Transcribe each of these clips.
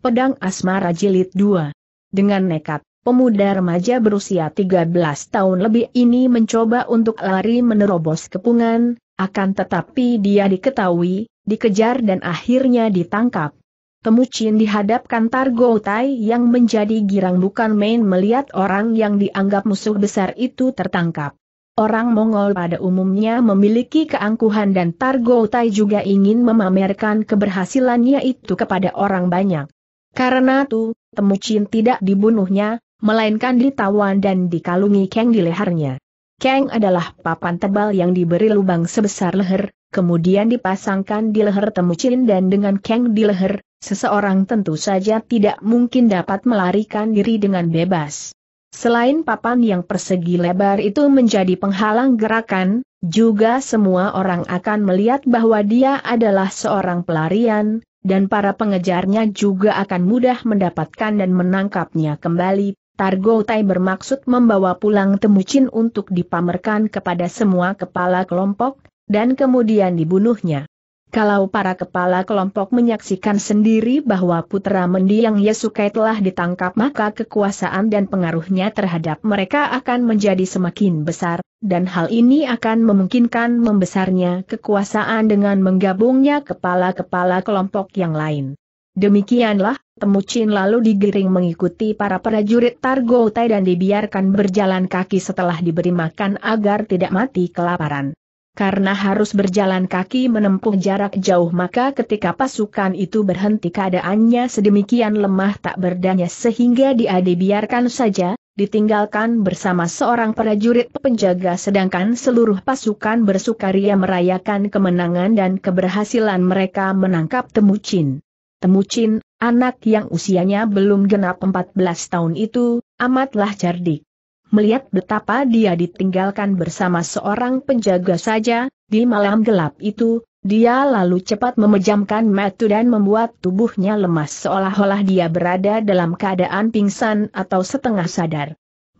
Pedang Asmara Jilid 2. Dengan nekat, pemuda remaja berusia 13 tahun lebih ini mencoba untuk lari menerobos kepungan, akan tetapi dia diketahui, dikejar dan akhirnya ditangkap. Temucin dihadapkan Targo Tai yang menjadi girang bukan main melihat orang yang dianggap musuh besar itu tertangkap. Orang Mongol pada umumnya memiliki keangkuhan dan Targo Tai juga ingin memamerkan keberhasilannya itu kepada orang banyak. Karena itu, Temucin tidak dibunuhnya, melainkan ditawan dan dikalungi Kang di lehernya. Kang adalah papan tebal yang diberi lubang sebesar leher, kemudian dipasangkan di leher Temucin dan dengan Kang di leher, seseorang tentu saja tidak mungkin dapat melarikan diri dengan bebas. Selain papan yang persegi lebar itu menjadi penghalang gerakan, juga semua orang akan melihat bahwa dia adalah seorang pelarian, dan para pengejarnya juga akan mudah mendapatkan dan menangkapnya kembali. Targo Tai bermaksud membawa pulang Temucin untuk dipamerkan kepada semua kepala kelompok, dan kemudian dibunuhnya. Kalau para kepala kelompok menyaksikan sendiri bahwa putra mendiang Yesukai telah ditangkap maka kekuasaan dan pengaruhnya terhadap mereka akan menjadi semakin besar, dan hal ini akan memungkinkan membesarnya kekuasaan dengan menggabungnya kepala-kepala kelompok yang lain. Demikianlah, Temucin lalu digiring mengikuti para prajurit Targoutai dan dibiarkan berjalan kaki setelah diberi makan agar tidak mati kelaparan. Karena harus berjalan kaki menempuh jarak jauh maka ketika pasukan itu berhenti keadaannya sedemikian lemah tak berdaya sehingga dia dibiarkan saja, ditinggalkan bersama seorang prajurit penjaga sedangkan seluruh pasukan bersukaria merayakan kemenangan dan keberhasilan mereka menangkap Temucin. Temucin, anak yang usianya belum genap 14 tahun itu, amatlah cerdik melihat betapa dia ditinggalkan bersama seorang penjaga saja, di malam gelap itu, dia lalu cepat memejamkan mata dan membuat tubuhnya lemas seolah-olah dia berada dalam keadaan pingsan atau setengah sadar.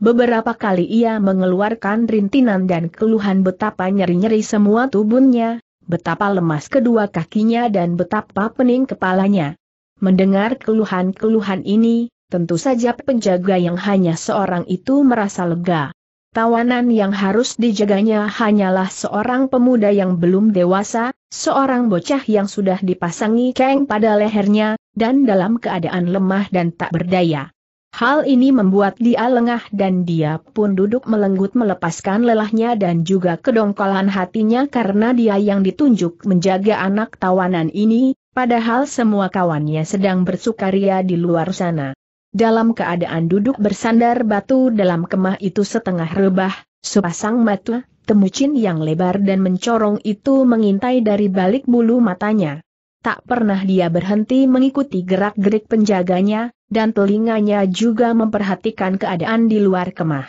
Beberapa kali ia mengeluarkan rintinan dan keluhan betapa nyeri-nyeri semua tubuhnya, betapa lemas kedua kakinya dan betapa pening kepalanya. Mendengar keluhan-keluhan ini, tentu saja penjaga yang hanya seorang itu merasa lega. Tawanan yang harus dijaganya hanyalah seorang pemuda yang belum dewasa, seorang bocah yang sudah dipasangi keng pada lehernya, dan dalam keadaan lemah dan tak berdaya. Hal ini membuat dia lengah dan dia pun duduk melenggut melepaskan lelahnya dan juga kedongkolan hatinya karena dia yang ditunjuk menjaga anak tawanan ini, padahal semua kawannya sedang bersukaria di luar sana dalam keadaan duduk bersandar batu dalam kemah itu setengah rebah, sepasang mata, temucin yang lebar dan mencorong itu mengintai dari balik bulu matanya. Tak pernah dia berhenti mengikuti gerak-gerik penjaganya, dan telinganya juga memperhatikan keadaan di luar kemah.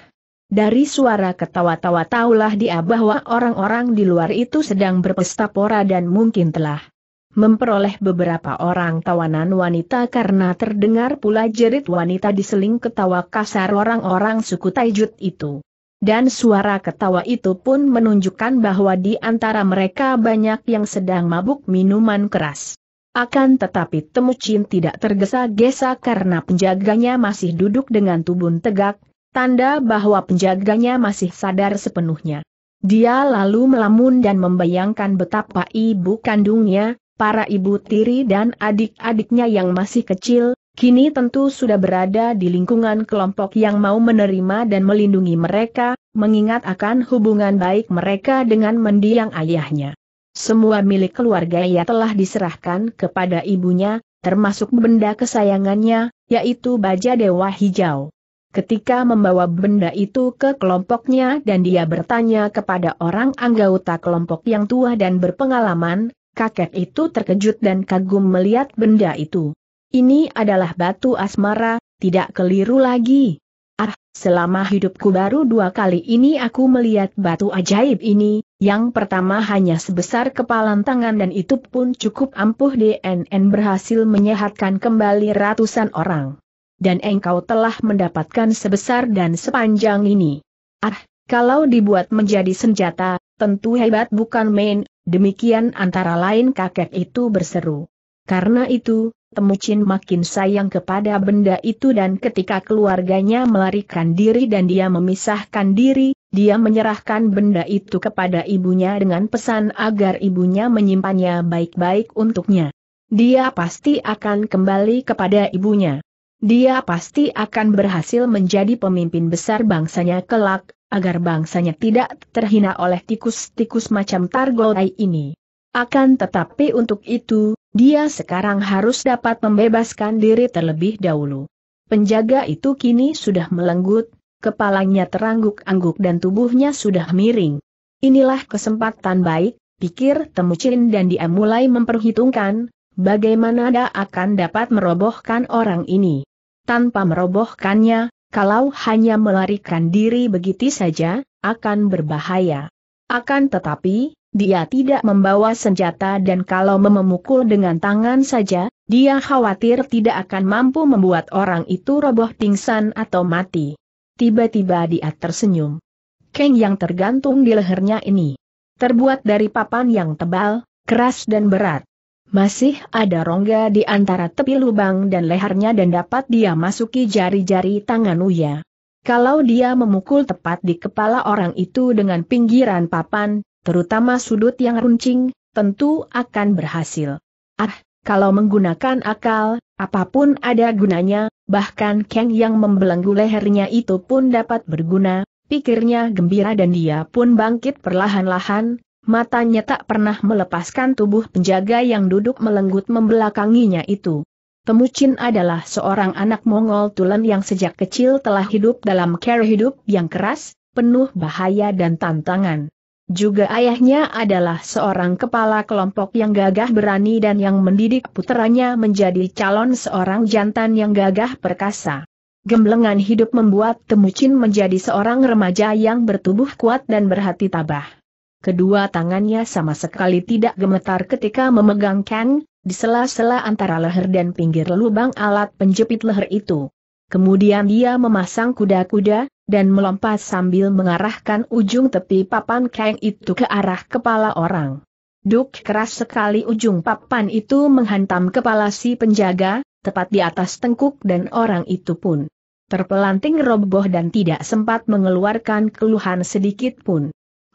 Dari suara ketawa-tawa taulah dia bahwa orang-orang di luar itu sedang berpesta pora dan mungkin telah memperoleh beberapa orang tawanan wanita karena terdengar pula jerit wanita diseling ketawa kasar orang-orang suku Taijut itu. Dan suara ketawa itu pun menunjukkan bahwa di antara mereka banyak yang sedang mabuk minuman keras. Akan tetapi Temu tidak tergesa-gesa karena penjaganya masih duduk dengan tubuh tegak, tanda bahwa penjaganya masih sadar sepenuhnya. Dia lalu melamun dan membayangkan betapa ibu kandungnya, para ibu tiri dan adik-adiknya yang masih kecil, kini tentu sudah berada di lingkungan kelompok yang mau menerima dan melindungi mereka, mengingat akan hubungan baik mereka dengan mendiang ayahnya. Semua milik keluarga ia telah diserahkan kepada ibunya, termasuk benda kesayangannya, yaitu baja dewa hijau. Ketika membawa benda itu ke kelompoknya dan dia bertanya kepada orang anggota kelompok yang tua dan berpengalaman, Kakek itu terkejut dan kagum melihat benda itu. Ini adalah batu asmara, tidak keliru lagi. Ah, selama hidupku baru dua kali ini aku melihat batu ajaib ini, yang pertama hanya sebesar kepalan tangan dan itu pun cukup ampuh DNN berhasil menyehatkan kembali ratusan orang. Dan engkau telah mendapatkan sebesar dan sepanjang ini. Ah, kalau dibuat menjadi senjata, tentu hebat bukan main, Demikian antara lain kakek itu berseru. Karena itu, Temucin makin sayang kepada benda itu dan ketika keluarganya melarikan diri dan dia memisahkan diri, dia menyerahkan benda itu kepada ibunya dengan pesan agar ibunya menyimpannya baik-baik untuknya. Dia pasti akan kembali kepada ibunya. Dia pasti akan berhasil menjadi pemimpin besar bangsanya kelak, agar bangsanya tidak terhina oleh tikus-tikus macam Targolai ini. Akan tetapi untuk itu, dia sekarang harus dapat membebaskan diri terlebih dahulu. Penjaga itu kini sudah melenggut, kepalanya terangguk-angguk dan tubuhnya sudah miring. Inilah kesempatan baik, pikir Temucin dan dia mulai memperhitungkan, bagaimana dia akan dapat merobohkan orang ini. Tanpa merobohkannya, kalau hanya melarikan diri begitu saja, akan berbahaya. Akan tetapi, dia tidak membawa senjata dan kalau memukul dengan tangan saja, dia khawatir tidak akan mampu membuat orang itu roboh pingsan atau mati. Tiba-tiba dia tersenyum. Keng yang tergantung di lehernya ini. Terbuat dari papan yang tebal, keras dan berat. Masih ada rongga di antara tepi lubang dan lehernya dan dapat dia masuki jari-jari tangan Uya. Kalau dia memukul tepat di kepala orang itu dengan pinggiran papan, terutama sudut yang runcing, tentu akan berhasil. Ah, kalau menggunakan akal, apapun ada gunanya, bahkan Kang yang membelenggu lehernya itu pun dapat berguna, pikirnya gembira dan dia pun bangkit perlahan-lahan, matanya tak pernah melepaskan tubuh penjaga yang duduk melenggut membelakanginya itu. Temucin adalah seorang anak Mongol Tulen yang sejak kecil telah hidup dalam care hidup yang keras, penuh bahaya dan tantangan. Juga ayahnya adalah seorang kepala kelompok yang gagah berani dan yang mendidik putranya menjadi calon seorang jantan yang gagah perkasa. Gemblengan hidup membuat Temucin menjadi seorang remaja yang bertubuh kuat dan berhati tabah kedua tangannya sama sekali tidak gemetar ketika memegang Kang, di sela-sela antara leher dan pinggir lubang alat penjepit leher itu. Kemudian dia memasang kuda-kuda, dan melompat sambil mengarahkan ujung tepi papan Kang itu ke arah kepala orang. Duk keras sekali ujung papan itu menghantam kepala si penjaga, tepat di atas tengkuk dan orang itu pun terpelanting roboh dan tidak sempat mengeluarkan keluhan sedikit pun.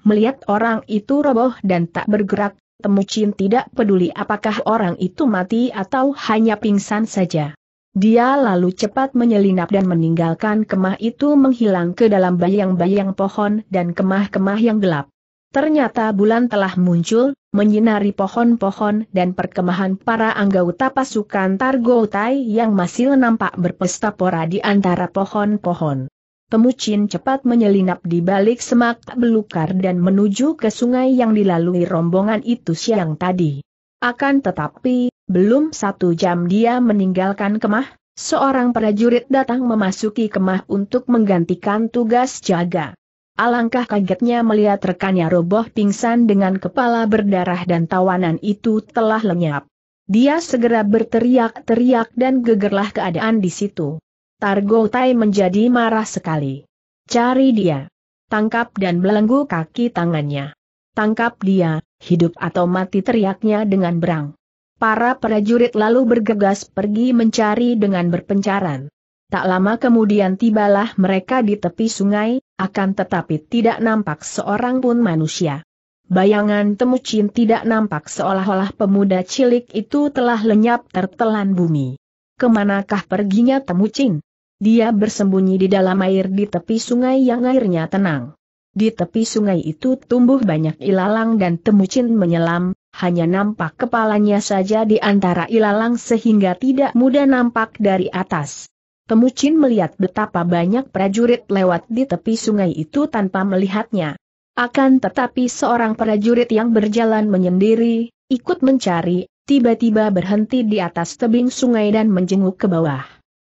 Melihat orang itu roboh dan tak bergerak, Temucin tidak peduli apakah orang itu mati atau hanya pingsan saja. Dia lalu cepat menyelinap dan meninggalkan kemah itu menghilang ke dalam bayang-bayang pohon dan kemah-kemah yang gelap. Ternyata bulan telah muncul, menyinari pohon-pohon dan perkemahan para anggota pasukan Targotai yang masih nampak berpesta pora di antara pohon-pohon. Temucin cepat menyelinap di balik semak belukar dan menuju ke sungai yang dilalui rombongan itu siang tadi. Akan tetapi, belum satu jam dia meninggalkan kemah, seorang prajurit datang memasuki kemah untuk menggantikan tugas jaga. Alangkah kagetnya melihat rekannya roboh pingsan dengan kepala berdarah dan tawanan itu telah lenyap. Dia segera berteriak-teriak dan gegerlah keadaan di situ. Targo Tai menjadi marah sekali. Cari dia. Tangkap dan belenggu kaki tangannya. Tangkap dia, hidup atau mati teriaknya dengan berang. Para prajurit lalu bergegas pergi mencari dengan berpencaran. Tak lama kemudian tibalah mereka di tepi sungai, akan tetapi tidak nampak seorang pun manusia. Bayangan Temucin tidak nampak seolah-olah pemuda cilik itu telah lenyap tertelan bumi. Kemanakah perginya Temucin? Dia bersembunyi di dalam air di tepi sungai yang airnya tenang. Di tepi sungai itu tumbuh banyak ilalang dan temucin menyelam, hanya nampak kepalanya saja di antara ilalang sehingga tidak mudah nampak dari atas. Temucin melihat betapa banyak prajurit lewat di tepi sungai itu tanpa melihatnya. Akan tetapi seorang prajurit yang berjalan menyendiri, ikut mencari, tiba-tiba berhenti di atas tebing sungai dan menjenguk ke bawah.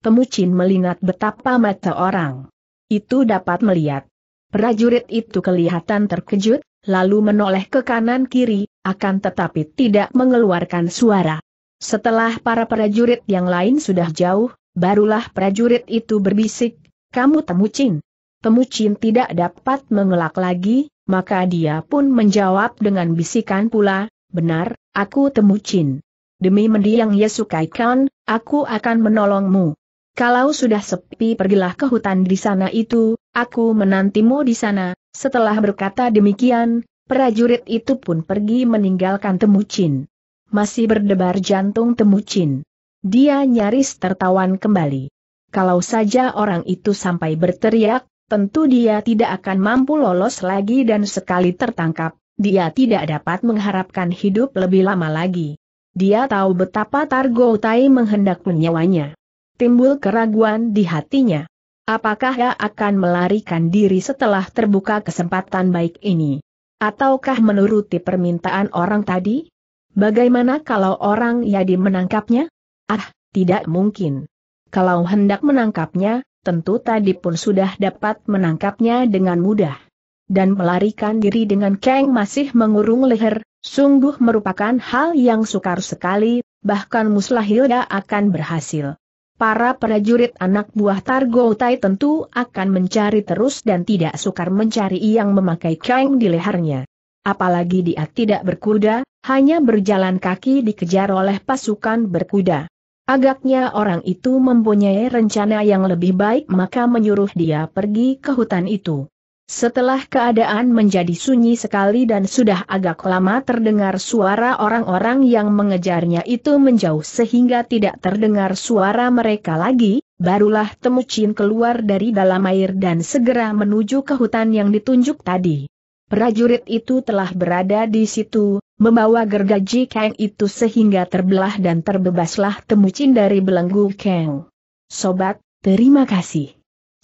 Temucin melingat betapa mata orang itu dapat melihat. Prajurit itu kelihatan terkejut, lalu menoleh ke kanan kiri, akan tetapi tidak mengeluarkan suara. Setelah para prajurit yang lain sudah jauh, barulah prajurit itu berbisik, kamu Temucin. Temucin tidak dapat mengelak lagi, maka dia pun menjawab dengan bisikan pula, benar, aku Temucin. Demi mendiang Yesus Khan, aku akan menolongmu. Kalau sudah sepi pergilah ke hutan di sana itu, aku menantimu di sana. Setelah berkata demikian, prajurit itu pun pergi meninggalkan Temucin. Masih berdebar jantung Temucin. Dia nyaris tertawan kembali. Kalau saja orang itu sampai berteriak, tentu dia tidak akan mampu lolos lagi dan sekali tertangkap, dia tidak dapat mengharapkan hidup lebih lama lagi. Dia tahu betapa Targo Tai menghendak menyawanya timbul keraguan di hatinya. Apakah ia akan melarikan diri setelah terbuka kesempatan baik ini? Ataukah menuruti permintaan orang tadi? Bagaimana kalau orang Yadi menangkapnya? Ah, tidak mungkin. Kalau hendak menangkapnya, tentu tadi pun sudah dapat menangkapnya dengan mudah. Dan melarikan diri dengan Kang masih mengurung leher, sungguh merupakan hal yang sukar sekali, bahkan mustahil ia akan berhasil para prajurit anak buah Targo Tai tentu akan mencari terus dan tidak sukar mencari yang memakai kain di lehernya. Apalagi dia tidak berkuda, hanya berjalan kaki dikejar oleh pasukan berkuda. Agaknya orang itu mempunyai rencana yang lebih baik maka menyuruh dia pergi ke hutan itu. Setelah keadaan menjadi sunyi sekali dan sudah agak lama terdengar suara orang-orang yang mengejarnya itu menjauh sehingga tidak terdengar suara mereka lagi, barulah Temucin keluar dari dalam air dan segera menuju ke hutan yang ditunjuk tadi. Prajurit itu telah berada di situ, membawa gergaji Kang itu sehingga terbelah dan terbebaslah Temucin dari belenggu Kang. Sobat, terima kasih.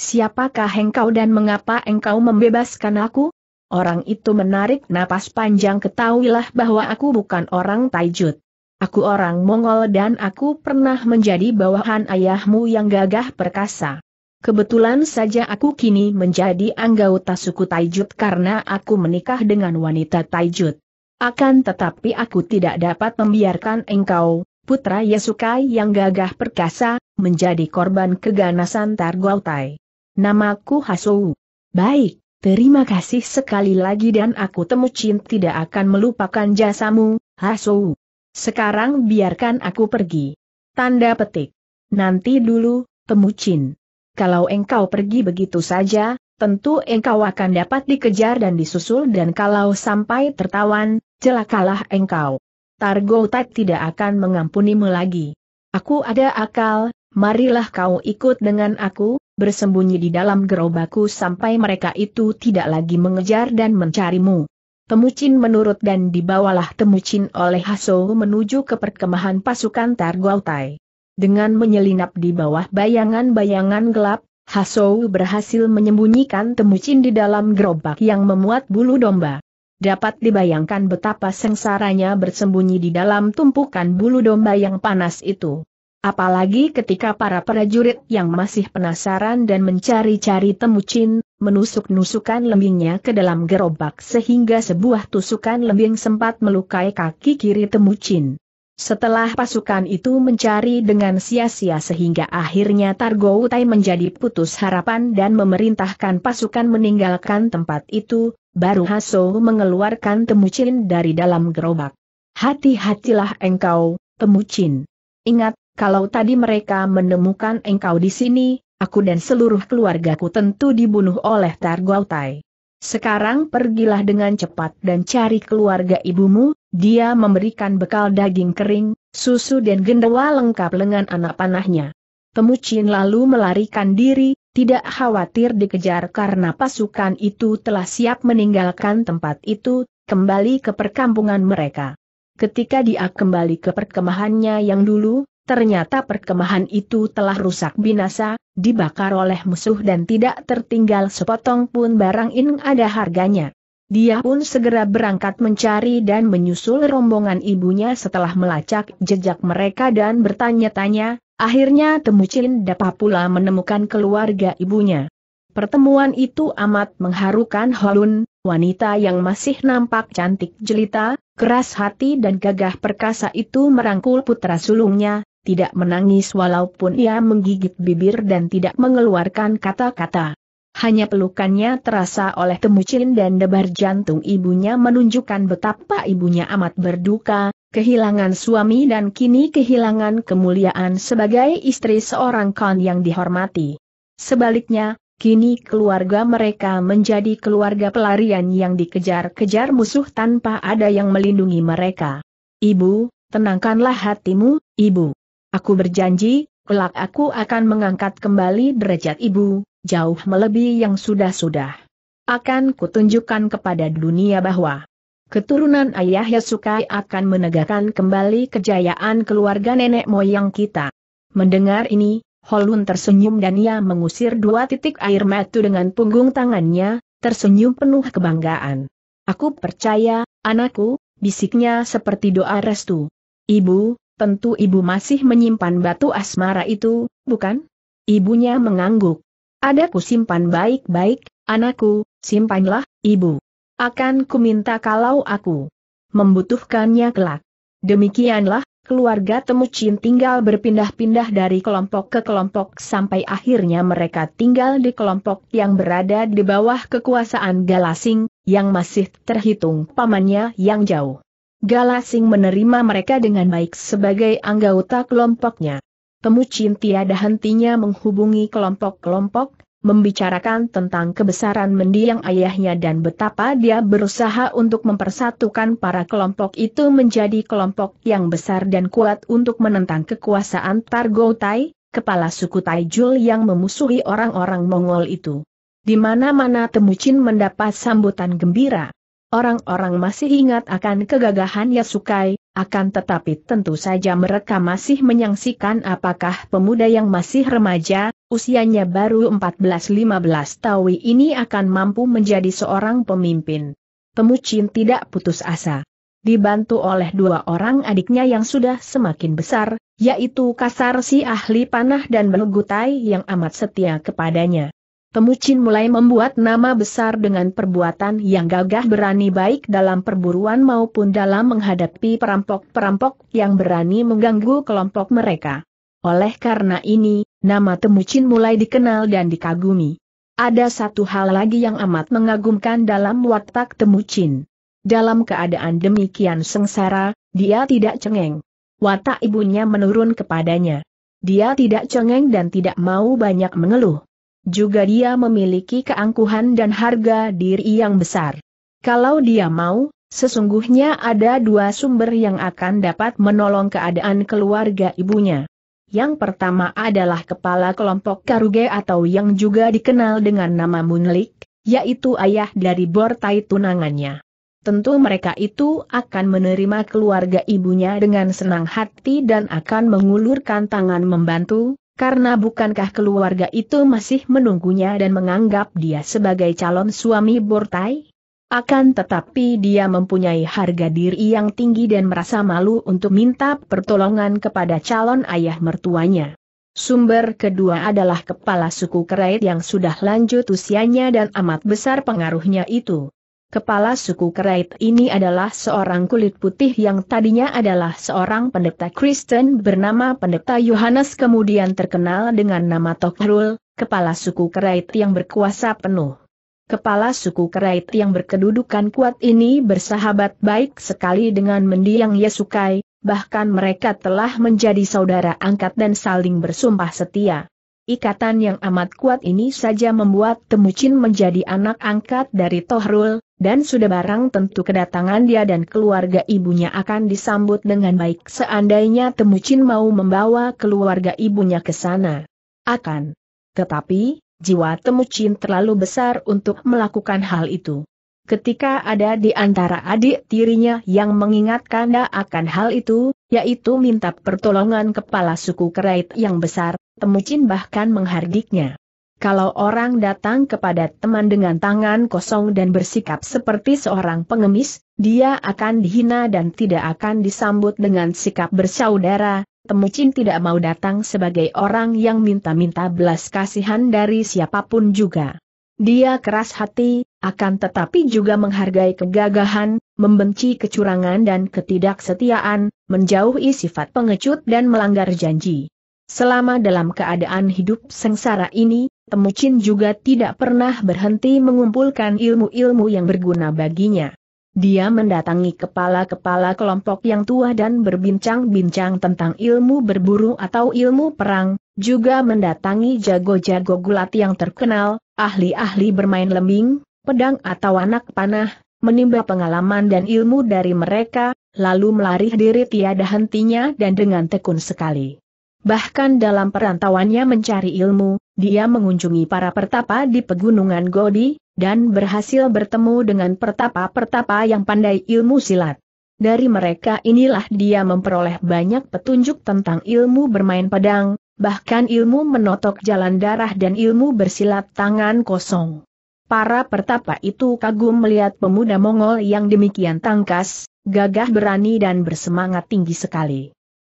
Siapakah engkau dan mengapa engkau membebaskan aku? Orang itu menarik napas panjang ketahuilah bahwa aku bukan orang Taijut. Aku orang Mongol dan aku pernah menjadi bawahan ayahmu yang gagah perkasa. Kebetulan saja aku kini menjadi anggota suku Taijut karena aku menikah dengan wanita Taijut. Akan tetapi aku tidak dapat membiarkan engkau, putra Yesukai yang gagah perkasa, menjadi korban keganasan Targautai. Namaku Hasou. Baik, terima kasih sekali lagi dan aku temu Chin tidak akan melupakan jasamu, Hasou. Sekarang biarkan aku pergi. Tanda petik. Nanti dulu, temu Chin. Kalau engkau pergi begitu saja, tentu engkau akan dapat dikejar dan disusul dan kalau sampai tertawan, celakalah engkau. Targo tak tidak akan mengampunimu lagi. Aku ada akal, marilah kau ikut dengan aku, bersembunyi di dalam gerobakku sampai mereka itu tidak lagi mengejar dan mencarimu. Temucin menurut dan dibawalah Temucin oleh Haso menuju ke perkemahan pasukan Targautai. Dengan menyelinap di bawah bayangan-bayangan gelap, Haso berhasil menyembunyikan Temucin di dalam gerobak yang memuat bulu domba. Dapat dibayangkan betapa sengsaranya bersembunyi di dalam tumpukan bulu domba yang panas itu. Apalagi ketika para prajurit yang masih penasaran dan mencari-cari temucin, menusuk-nusukan lembingnya ke dalam gerobak sehingga sebuah tusukan lembing sempat melukai kaki kiri temucin. Setelah pasukan itu mencari dengan sia-sia sehingga akhirnya Targo Utai menjadi putus harapan dan memerintahkan pasukan meninggalkan tempat itu, baru Haso mengeluarkan temucin dari dalam gerobak. Hati-hatilah engkau, temucin. Ingat, kalau tadi mereka menemukan engkau di sini, aku dan seluruh keluargaku tentu dibunuh oleh Targautai. Sekarang pergilah dengan cepat dan cari keluarga ibumu, dia memberikan bekal daging kering, susu dan gendewa lengkap lengan anak panahnya. Temucin lalu melarikan diri, tidak khawatir dikejar karena pasukan itu telah siap meninggalkan tempat itu, kembali ke perkampungan mereka. Ketika dia kembali ke perkemahannya yang dulu, Ternyata perkemahan itu telah rusak binasa, dibakar oleh musuh dan tidak tertinggal sepotong pun barang ini ada harganya. Dia pun segera berangkat mencari dan menyusul rombongan ibunya setelah melacak jejak mereka dan bertanya-tanya, akhirnya Temucin dapat pula menemukan keluarga ibunya. Pertemuan itu amat mengharukan Holun, wanita yang masih nampak cantik jelita, keras hati dan gagah perkasa itu merangkul putra sulungnya, tidak menangis walaupun ia menggigit bibir dan tidak mengeluarkan kata-kata. Hanya pelukannya terasa oleh temucin dan debar jantung ibunya menunjukkan betapa ibunya amat berduka, kehilangan suami dan kini kehilangan kemuliaan sebagai istri seorang kan yang dihormati. Sebaliknya, kini keluarga mereka menjadi keluarga pelarian yang dikejar-kejar musuh tanpa ada yang melindungi mereka. Ibu, tenangkanlah hatimu, ibu. Aku berjanji, kelak aku akan mengangkat kembali derajat ibu, jauh melebihi yang sudah-sudah. Akan kutunjukkan kepada dunia bahwa keturunan ayah Yasukai akan menegakkan kembali kejayaan keluarga nenek moyang kita. Mendengar ini, Holun tersenyum dan ia mengusir dua titik air mata dengan punggung tangannya, tersenyum penuh kebanggaan. Aku percaya, anakku, bisiknya seperti doa restu. Ibu, Tentu ibu masih menyimpan batu asmara itu, bukan? Ibunya mengangguk. Ada ku simpan baik-baik, anakku, simpanlah, ibu. Akan ku minta kalau aku membutuhkannya kelak. Demikianlah, keluarga Temucin tinggal berpindah-pindah dari kelompok ke kelompok sampai akhirnya mereka tinggal di kelompok yang berada di bawah kekuasaan Galasing, yang masih terhitung pamannya yang jauh. Galasing menerima mereka dengan baik sebagai anggota kelompoknya. Temucin tiada hentinya menghubungi kelompok-kelompok, membicarakan tentang kebesaran mendiang ayahnya dan betapa dia berusaha untuk mempersatukan para kelompok itu menjadi kelompok yang besar dan kuat untuk menentang kekuasaan Targotai, kepala suku Taijul yang memusuhi orang-orang Mongol itu. Di mana-mana Temucin mendapat sambutan gembira. Orang-orang masih ingat akan kegagahan Yasukai, akan tetapi tentu saja mereka masih menyaksikan apakah pemuda yang masih remaja, usianya baru 14-15 tahun ini akan mampu menjadi seorang pemimpin. Temucin tidak putus asa. Dibantu oleh dua orang adiknya yang sudah semakin besar, yaitu Kasar si ahli panah dan Belugutai yang amat setia kepadanya. Temucin mulai membuat nama besar dengan perbuatan yang gagah berani baik dalam perburuan maupun dalam menghadapi perampok-perampok yang berani mengganggu kelompok mereka. Oleh karena ini, nama Temucin mulai dikenal dan dikagumi. Ada satu hal lagi yang amat mengagumkan dalam watak Temucin. Dalam keadaan demikian sengsara, dia tidak cengeng. Watak ibunya menurun kepadanya. Dia tidak cengeng dan tidak mau banyak mengeluh. Juga dia memiliki keangkuhan dan harga diri yang besar. Kalau dia mau, sesungguhnya ada dua sumber yang akan dapat menolong keadaan keluarga ibunya. Yang pertama adalah kepala kelompok Karuge atau yang juga dikenal dengan nama Munlik, yaitu ayah dari Bortai tunangannya. Tentu mereka itu akan menerima keluarga ibunya dengan senang hati dan akan mengulurkan tangan membantu, karena bukankah keluarga itu masih menunggunya dan menganggap dia sebagai calon suami Bortai? Akan tetapi dia mempunyai harga diri yang tinggi dan merasa malu untuk minta pertolongan kepada calon ayah mertuanya. Sumber kedua adalah kepala suku Kerait yang sudah lanjut usianya dan amat besar pengaruhnya itu. Kepala suku Kerait ini adalah seorang kulit putih yang tadinya adalah seorang pendeta Kristen bernama Pendeta Yohanes kemudian terkenal dengan nama Tokhrul, kepala suku Kerait yang berkuasa penuh. Kepala suku Kerait yang berkedudukan kuat ini bersahabat baik sekali dengan mendiang Yesukai, bahkan mereka telah menjadi saudara angkat dan saling bersumpah setia. Ikatan yang amat kuat ini saja membuat Temucin menjadi anak angkat dari Tohrul, dan sudah barang tentu kedatangan dia dan keluarga ibunya akan disambut dengan baik seandainya Temucin mau membawa keluarga ibunya ke sana. Akan. Tetapi, jiwa Temucin terlalu besar untuk melakukan hal itu ketika ada di antara adik tirinya yang mengingatkan dia akan hal itu, yaitu minta pertolongan kepala suku Kerait yang besar, Temucin bahkan menghardiknya. Kalau orang datang kepada teman dengan tangan kosong dan bersikap seperti seorang pengemis, dia akan dihina dan tidak akan disambut dengan sikap bersaudara, Temucin tidak mau datang sebagai orang yang minta-minta belas kasihan dari siapapun juga. Dia keras hati, akan tetapi juga menghargai kegagahan, membenci kecurangan dan ketidaksetiaan, menjauhi sifat pengecut dan melanggar janji. Selama dalam keadaan hidup sengsara ini, Temucin juga tidak pernah berhenti mengumpulkan ilmu-ilmu yang berguna baginya. Dia mendatangi kepala-kepala kelompok yang tua dan berbincang-bincang tentang ilmu berburu atau ilmu perang, juga mendatangi jago-jago gulat yang terkenal, ahli-ahli bermain lembing, pedang atau anak panah, menimba pengalaman dan ilmu dari mereka, lalu melarih diri tiada hentinya dan dengan tekun sekali. Bahkan dalam perantauannya mencari ilmu, dia mengunjungi para pertapa di pegunungan Godi, dan berhasil bertemu dengan pertapa-pertapa yang pandai ilmu silat. Dari mereka inilah dia memperoleh banyak petunjuk tentang ilmu bermain pedang, bahkan ilmu menotok jalan darah dan ilmu bersilat tangan kosong. Para pertapa itu kagum melihat pemuda Mongol yang demikian tangkas, gagah berani dan bersemangat tinggi sekali.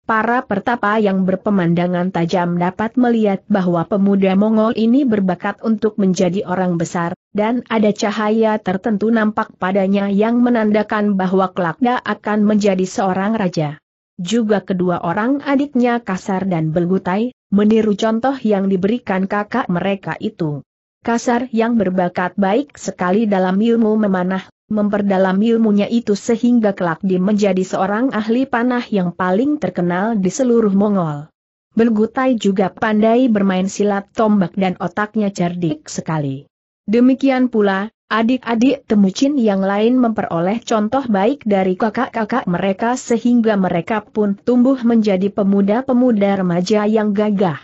Para pertapa yang berpemandangan tajam dapat melihat bahwa pemuda Mongol ini berbakat untuk menjadi orang besar, dan ada cahaya tertentu nampak padanya yang menandakan bahwa Kelakda akan menjadi seorang raja. Juga kedua orang adiknya kasar dan belgutai, meniru contoh yang diberikan kakak mereka itu. Kasar yang berbakat baik sekali dalam ilmu memanah, memperdalam ilmunya itu sehingga kelak dia menjadi seorang ahli panah yang paling terkenal di seluruh Mongol. Belgutai juga pandai bermain silat tombak dan otaknya cerdik sekali. Demikian pula, Adik-adik Temucin yang lain memperoleh contoh baik dari kakak-kakak mereka sehingga mereka pun tumbuh menjadi pemuda-pemuda remaja yang gagah.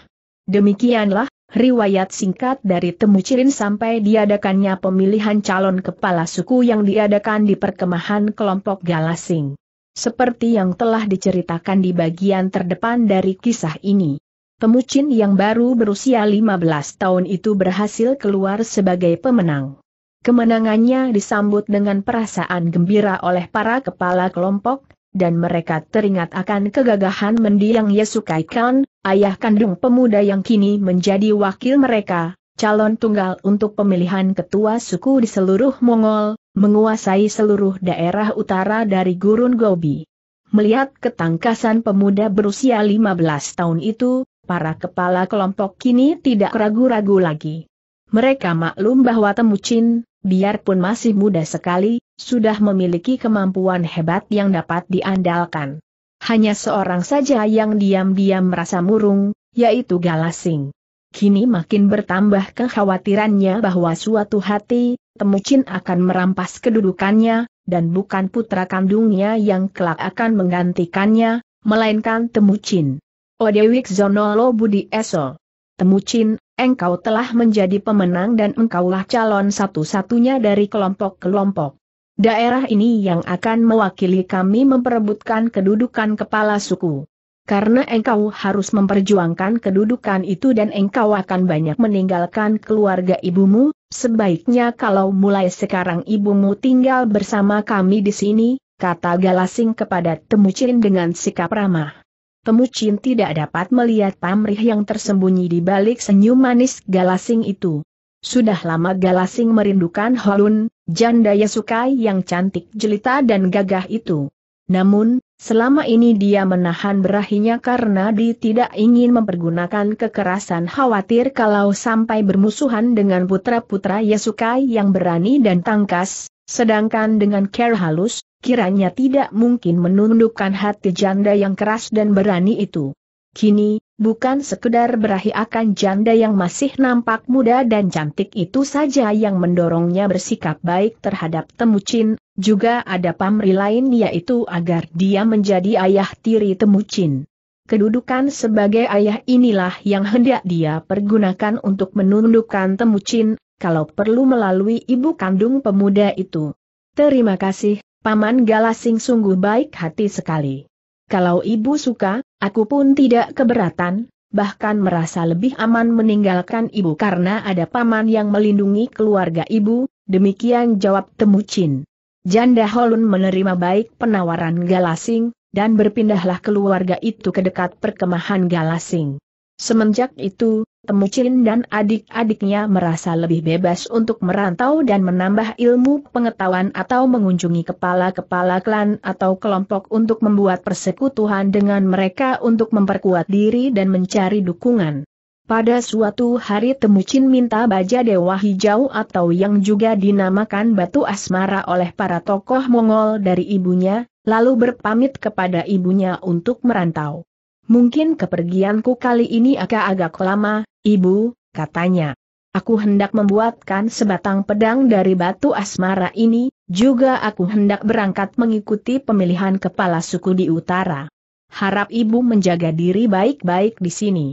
Demikianlah, riwayat singkat dari Temucin sampai diadakannya pemilihan calon kepala suku yang diadakan di perkemahan kelompok Galasing. Seperti yang telah diceritakan di bagian terdepan dari kisah ini. Temucin yang baru berusia 15 tahun itu berhasil keluar sebagai pemenang. Kemenangannya disambut dengan perasaan gembira oleh para kepala kelompok, dan mereka teringat akan kegagahan mendiang Yesukai Khan, ayah kandung pemuda yang kini menjadi wakil mereka, calon tunggal untuk pemilihan ketua suku di seluruh Mongol, menguasai seluruh daerah utara dari Gurun Gobi. Melihat ketangkasan pemuda berusia 15 tahun itu, para kepala kelompok kini tidak ragu-ragu lagi. Mereka maklum bahwa Temucin, biarpun masih muda sekali, sudah memiliki kemampuan hebat yang dapat diandalkan. Hanya seorang saja yang diam-diam merasa murung, yaitu Galasing. Kini makin bertambah kekhawatirannya bahwa suatu hati, Temucin akan merampas kedudukannya, dan bukan putra kandungnya yang kelak akan menggantikannya, melainkan Temucin. Odewik Zonolo Budi Eso. Temucin engkau telah menjadi pemenang dan engkaulah calon satu-satunya dari kelompok-kelompok. Daerah ini yang akan mewakili kami memperebutkan kedudukan kepala suku. Karena engkau harus memperjuangkan kedudukan itu dan engkau akan banyak meninggalkan keluarga ibumu, sebaiknya kalau mulai sekarang ibumu tinggal bersama kami di sini, kata Galasing kepada Temucin dengan sikap ramah. Pemucin tidak dapat melihat pamrih yang tersembunyi di balik senyum manis galasing itu. Sudah lama galasing merindukan Holun, janda Yasukai yang cantik jelita dan gagah itu. Namun, selama ini dia menahan berahinya karena dia tidak ingin mempergunakan kekerasan khawatir kalau sampai bermusuhan dengan putra-putra Yasukai yang berani dan tangkas, sedangkan dengan care halus, kiranya tidak mungkin menundukkan hati janda yang keras dan berani itu. Kini, bukan sekedar berahi akan janda yang masih nampak muda dan cantik itu saja yang mendorongnya bersikap baik terhadap Temucin, juga ada pamri lain yaitu agar dia menjadi ayah tiri Temucin. Kedudukan sebagai ayah inilah yang hendak dia pergunakan untuk menundukkan Temucin, kalau perlu melalui ibu kandung pemuda itu. Terima kasih, Paman Galasing sungguh baik hati sekali. Kalau ibu suka, aku pun tidak keberatan, bahkan merasa lebih aman meninggalkan ibu karena ada paman yang melindungi keluarga ibu, demikian jawab Temucin. Janda Holun menerima baik penawaran Galasing, dan berpindahlah keluarga itu ke dekat perkemahan Galasing. Semenjak itu, Temucin dan adik-adiknya merasa lebih bebas untuk merantau dan menambah ilmu pengetahuan atau mengunjungi kepala-kepala klan atau kelompok untuk membuat persekutuan dengan mereka untuk memperkuat diri dan mencari dukungan. Pada suatu hari Temucin minta baja dewa hijau atau yang juga dinamakan batu asmara oleh para tokoh Mongol dari ibunya, lalu berpamit kepada ibunya untuk merantau. Mungkin kepergianku kali ini agak-agak lama, Ibu, katanya, aku hendak membuatkan sebatang pedang dari batu asmara ini, juga aku hendak berangkat mengikuti pemilihan kepala suku di utara. Harap ibu menjaga diri baik-baik di sini.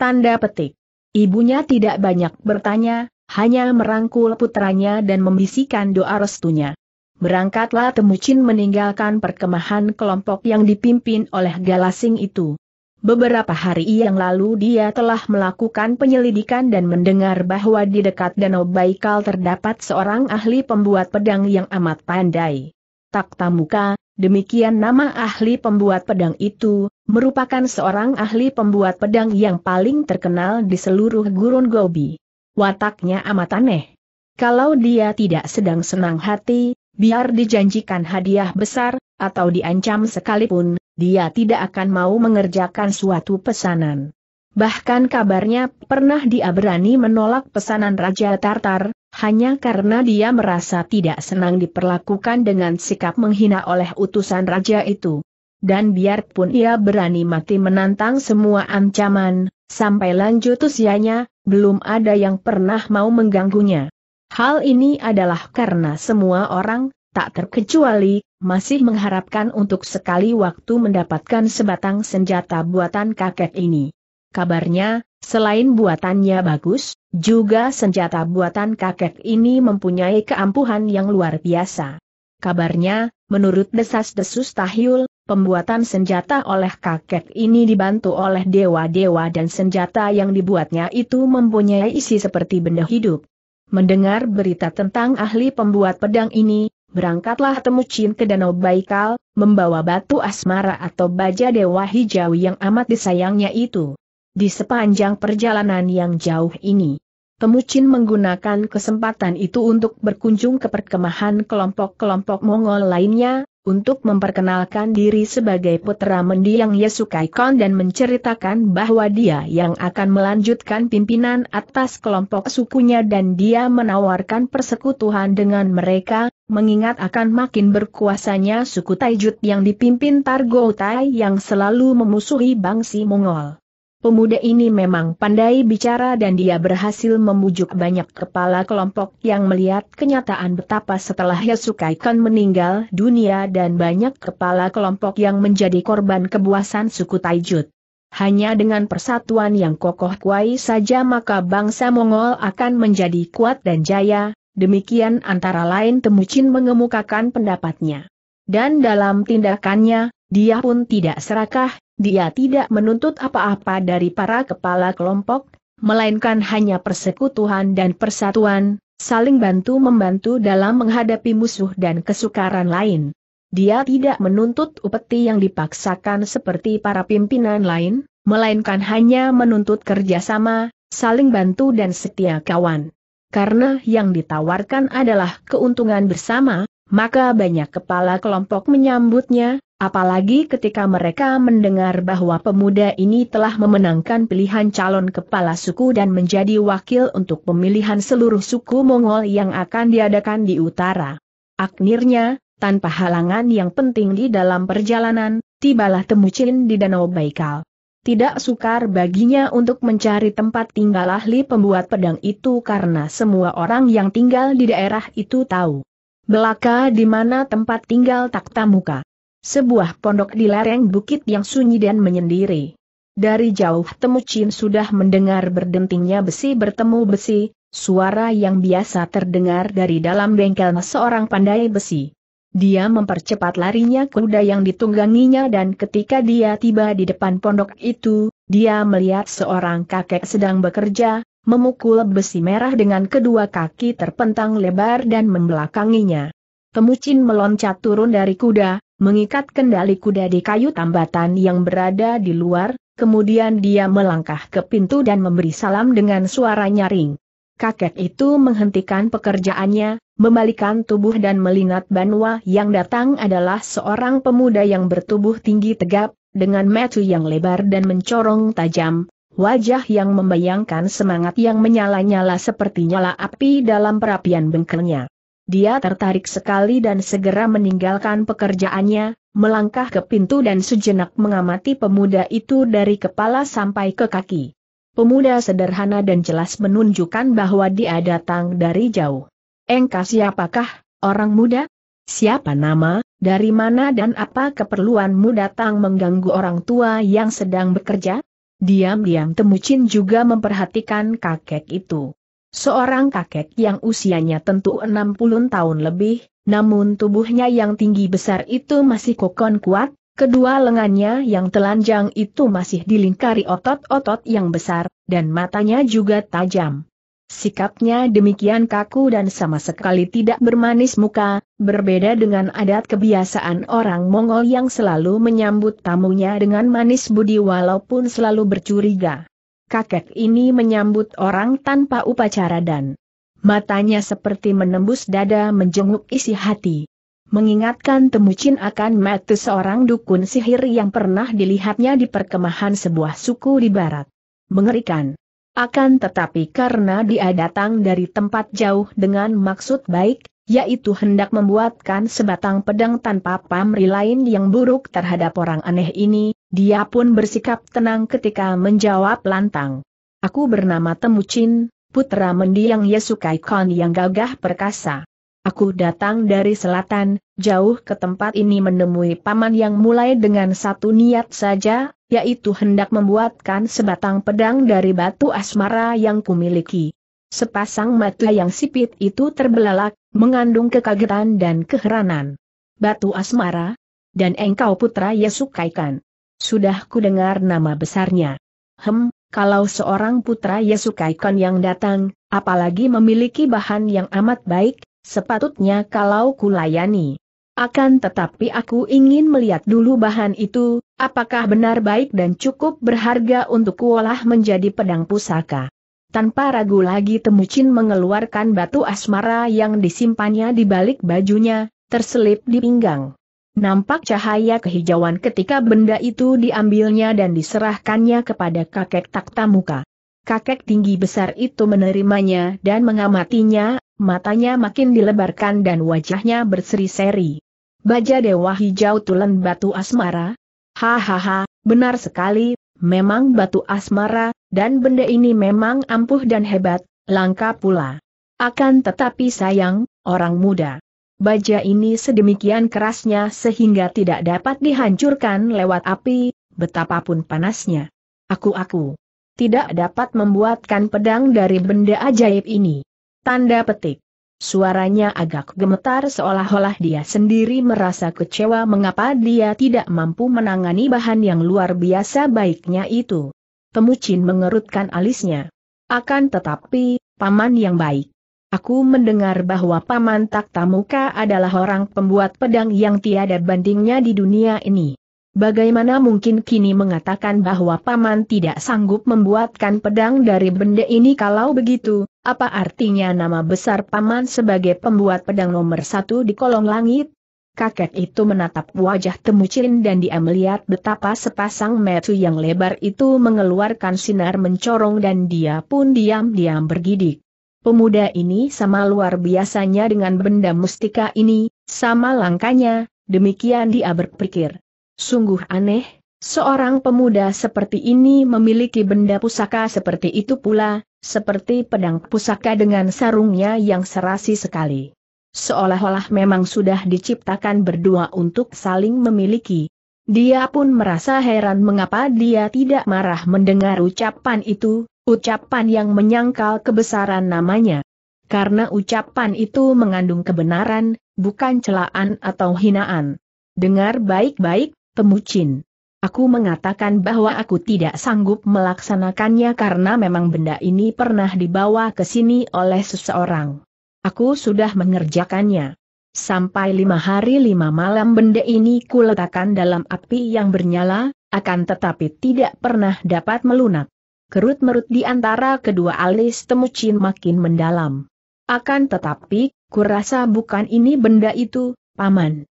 Tanda petik. Ibunya tidak banyak bertanya, hanya merangkul putranya dan membisikkan doa restunya. Berangkatlah Temucin meninggalkan perkemahan kelompok yang dipimpin oleh Galasing itu. Beberapa hari yang lalu dia telah melakukan penyelidikan dan mendengar bahwa di dekat Danau Baikal terdapat seorang ahli pembuat pedang yang amat pandai. Tak Muka, demikian nama ahli pembuat pedang itu, merupakan seorang ahli pembuat pedang yang paling terkenal di seluruh gurun Gobi. Wataknya amat aneh. Kalau dia tidak sedang senang hati, biar dijanjikan hadiah besar, atau diancam sekalipun, dia tidak akan mau mengerjakan suatu pesanan. Bahkan kabarnya pernah dia berani menolak pesanan Raja Tartar, hanya karena dia merasa tidak senang diperlakukan dengan sikap menghina oleh utusan Raja itu. Dan biarpun ia berani mati menantang semua ancaman, sampai lanjut usianya, belum ada yang pernah mau mengganggunya. Hal ini adalah karena semua orang, tak terkecuali, masih mengharapkan untuk sekali waktu mendapatkan sebatang senjata buatan kakek ini. Kabarnya, selain buatannya bagus, juga senjata buatan kakek ini mempunyai keampuhan yang luar biasa. Kabarnya, menurut desas-desus Tahyul, pembuatan senjata oleh kakek ini dibantu oleh dewa-dewa dan senjata yang dibuatnya itu mempunyai isi seperti benda hidup. Mendengar berita tentang ahli pembuat pedang ini, berangkatlah temu ke Danau Baikal, membawa batu asmara atau baja dewa hijau yang amat disayangnya itu. Di sepanjang perjalanan yang jauh ini, Temucin menggunakan kesempatan itu untuk berkunjung ke perkemahan kelompok-kelompok Mongol lainnya, untuk memperkenalkan diri sebagai putra mendiang Yesukai Kon dan menceritakan bahwa dia yang akan melanjutkan pimpinan atas kelompok sukunya dan dia menawarkan persekutuan dengan mereka, mengingat akan makin berkuasanya suku Taijut yang dipimpin Targo Tai yang selalu memusuhi bangsi Mongol. Pemuda ini memang pandai bicara dan dia berhasil memujuk banyak kepala kelompok yang melihat kenyataan betapa setelah Yasukai Khan meninggal dunia dan banyak kepala kelompok yang menjadi korban kebuasan suku Taijut. Hanya dengan persatuan yang kokoh kuai saja maka bangsa Mongol akan menjadi kuat dan jaya, Demikian antara lain Temucin mengemukakan pendapatnya. Dan dalam tindakannya, dia pun tidak serakah, dia tidak menuntut apa-apa dari para kepala kelompok, melainkan hanya persekutuan dan persatuan, saling bantu-membantu dalam menghadapi musuh dan kesukaran lain. Dia tidak menuntut upeti yang dipaksakan seperti para pimpinan lain, melainkan hanya menuntut kerjasama, saling bantu dan setia kawan karena yang ditawarkan adalah keuntungan bersama, maka banyak kepala kelompok menyambutnya, apalagi ketika mereka mendengar bahwa pemuda ini telah memenangkan pilihan calon kepala suku dan menjadi wakil untuk pemilihan seluruh suku Mongol yang akan diadakan di utara. Akhirnya, tanpa halangan yang penting di dalam perjalanan, tibalah Temucin di Danau Baikal tidak sukar baginya untuk mencari tempat tinggal ahli pembuat pedang itu karena semua orang yang tinggal di daerah itu tahu. Belaka di mana tempat tinggal Takta Muka. Sebuah pondok di lereng bukit yang sunyi dan menyendiri. Dari jauh Temucin sudah mendengar berdentingnya besi bertemu besi, suara yang biasa terdengar dari dalam bengkel seorang pandai besi. Dia mempercepat larinya kuda yang ditungganginya dan ketika dia tiba di depan pondok itu, dia melihat seorang kakek sedang bekerja, memukul besi merah dengan kedua kaki terpentang lebar dan membelakanginya. Temucin meloncat turun dari kuda, mengikat kendali kuda di kayu tambatan yang berada di luar, kemudian dia melangkah ke pintu dan memberi salam dengan suara nyaring kakek itu menghentikan pekerjaannya, membalikan tubuh dan melingat Banwa yang datang adalah seorang pemuda yang bertubuh tinggi tegap, dengan metu yang lebar dan mencorong tajam, wajah yang membayangkan semangat yang menyala-nyala seperti nyala api dalam perapian bengkelnya. Dia tertarik sekali dan segera meninggalkan pekerjaannya, melangkah ke pintu dan sejenak mengamati pemuda itu dari kepala sampai ke kaki. Pemuda sederhana dan jelas menunjukkan bahwa dia datang dari jauh. Engkau siapakah, orang muda? Siapa nama, dari mana dan apa keperluanmu datang mengganggu orang tua yang sedang bekerja? Diam-diam Temucin juga memperhatikan kakek itu. Seorang kakek yang usianya tentu 60 tahun lebih, namun tubuhnya yang tinggi besar itu masih kokon kuat, Kedua lengannya yang telanjang itu masih dilingkari otot-otot yang besar, dan matanya juga tajam. Sikapnya demikian kaku dan sama sekali tidak bermanis muka, berbeda dengan adat kebiasaan orang Mongol yang selalu menyambut tamunya dengan manis budi walaupun selalu bercuriga. Kakek ini menyambut orang tanpa upacara dan matanya seperti menembus dada menjenguk isi hati mengingatkan Temucin akan mati seorang dukun sihir yang pernah dilihatnya di perkemahan sebuah suku di barat. Mengerikan. Akan tetapi karena dia datang dari tempat jauh dengan maksud baik, yaitu hendak membuatkan sebatang pedang tanpa pamri lain yang buruk terhadap orang aneh ini, dia pun bersikap tenang ketika menjawab lantang. Aku bernama Temucin, putra mendiang Yesukai Khan yang gagah perkasa. Aku datang dari selatan, jauh ke tempat ini menemui paman yang mulai dengan satu niat saja, yaitu hendak membuatkan sebatang pedang dari batu asmara yang kumiliki. Sepasang mata yang sipit itu terbelalak, mengandung kekagetan dan keheranan. Batu asmara? Dan engkau putra Yesukaikan. Sudah ku dengar nama besarnya. Hem, kalau seorang putra Yesukaikan yang datang, apalagi memiliki bahan yang amat baik, Sepatutnya kalau kulayani. Akan tetapi aku ingin melihat dulu bahan itu, apakah benar baik dan cukup berharga untuk kuolah menjadi pedang pusaka. Tanpa ragu lagi Temucin mengeluarkan batu asmara yang disimpannya di balik bajunya, terselip di pinggang. Nampak cahaya kehijauan ketika benda itu diambilnya dan diserahkannya kepada kakek takta muka. Kakek tinggi besar itu menerimanya dan mengamatinya, matanya makin dilebarkan dan wajahnya berseri-seri. Baja dewa hijau tulen batu asmara? Hahaha, benar sekali, memang batu asmara, dan benda ini memang ampuh dan hebat, langka pula. Akan tetapi sayang, orang muda. Baja ini sedemikian kerasnya sehingga tidak dapat dihancurkan lewat api, betapapun panasnya. Aku-aku tidak dapat membuatkan pedang dari benda ajaib ini. Tanda petik. Suaranya agak gemetar seolah-olah dia sendiri merasa kecewa mengapa dia tidak mampu menangani bahan yang luar biasa baiknya itu. Temucin mengerutkan alisnya. Akan tetapi, paman yang baik. Aku mendengar bahwa paman Taktamuka adalah orang pembuat pedang yang tiada bandingnya di dunia ini. Bagaimana mungkin kini mengatakan bahwa paman tidak sanggup membuatkan pedang dari benda ini kalau begitu, apa artinya nama besar paman sebagai pembuat pedang nomor satu di kolong langit? Kakek itu menatap wajah Temucin dan dia melihat betapa sepasang metu yang lebar itu mengeluarkan sinar mencorong dan dia pun diam-diam bergidik. Pemuda ini sama luar biasanya dengan benda mustika ini, sama langkanya, demikian dia berpikir. Sungguh aneh, seorang pemuda seperti ini memiliki benda pusaka seperti itu pula, seperti pedang pusaka dengan sarungnya yang serasi sekali. Seolah-olah memang sudah diciptakan berdua untuk saling memiliki. Dia pun merasa heran mengapa dia tidak marah mendengar ucapan itu, ucapan yang menyangkal kebesaran namanya. Karena ucapan itu mengandung kebenaran, bukan celaan atau hinaan. Dengar baik-baik, pemucin. Aku mengatakan bahwa aku tidak sanggup melaksanakannya karena memang benda ini pernah dibawa ke sini oleh seseorang. Aku sudah mengerjakannya. Sampai lima hari lima malam benda ini kuletakkan dalam api yang bernyala, akan tetapi tidak pernah dapat melunak. Kerut-merut di antara kedua alis temucin makin mendalam. Akan tetapi, kurasa bukan ini benda itu, Paman.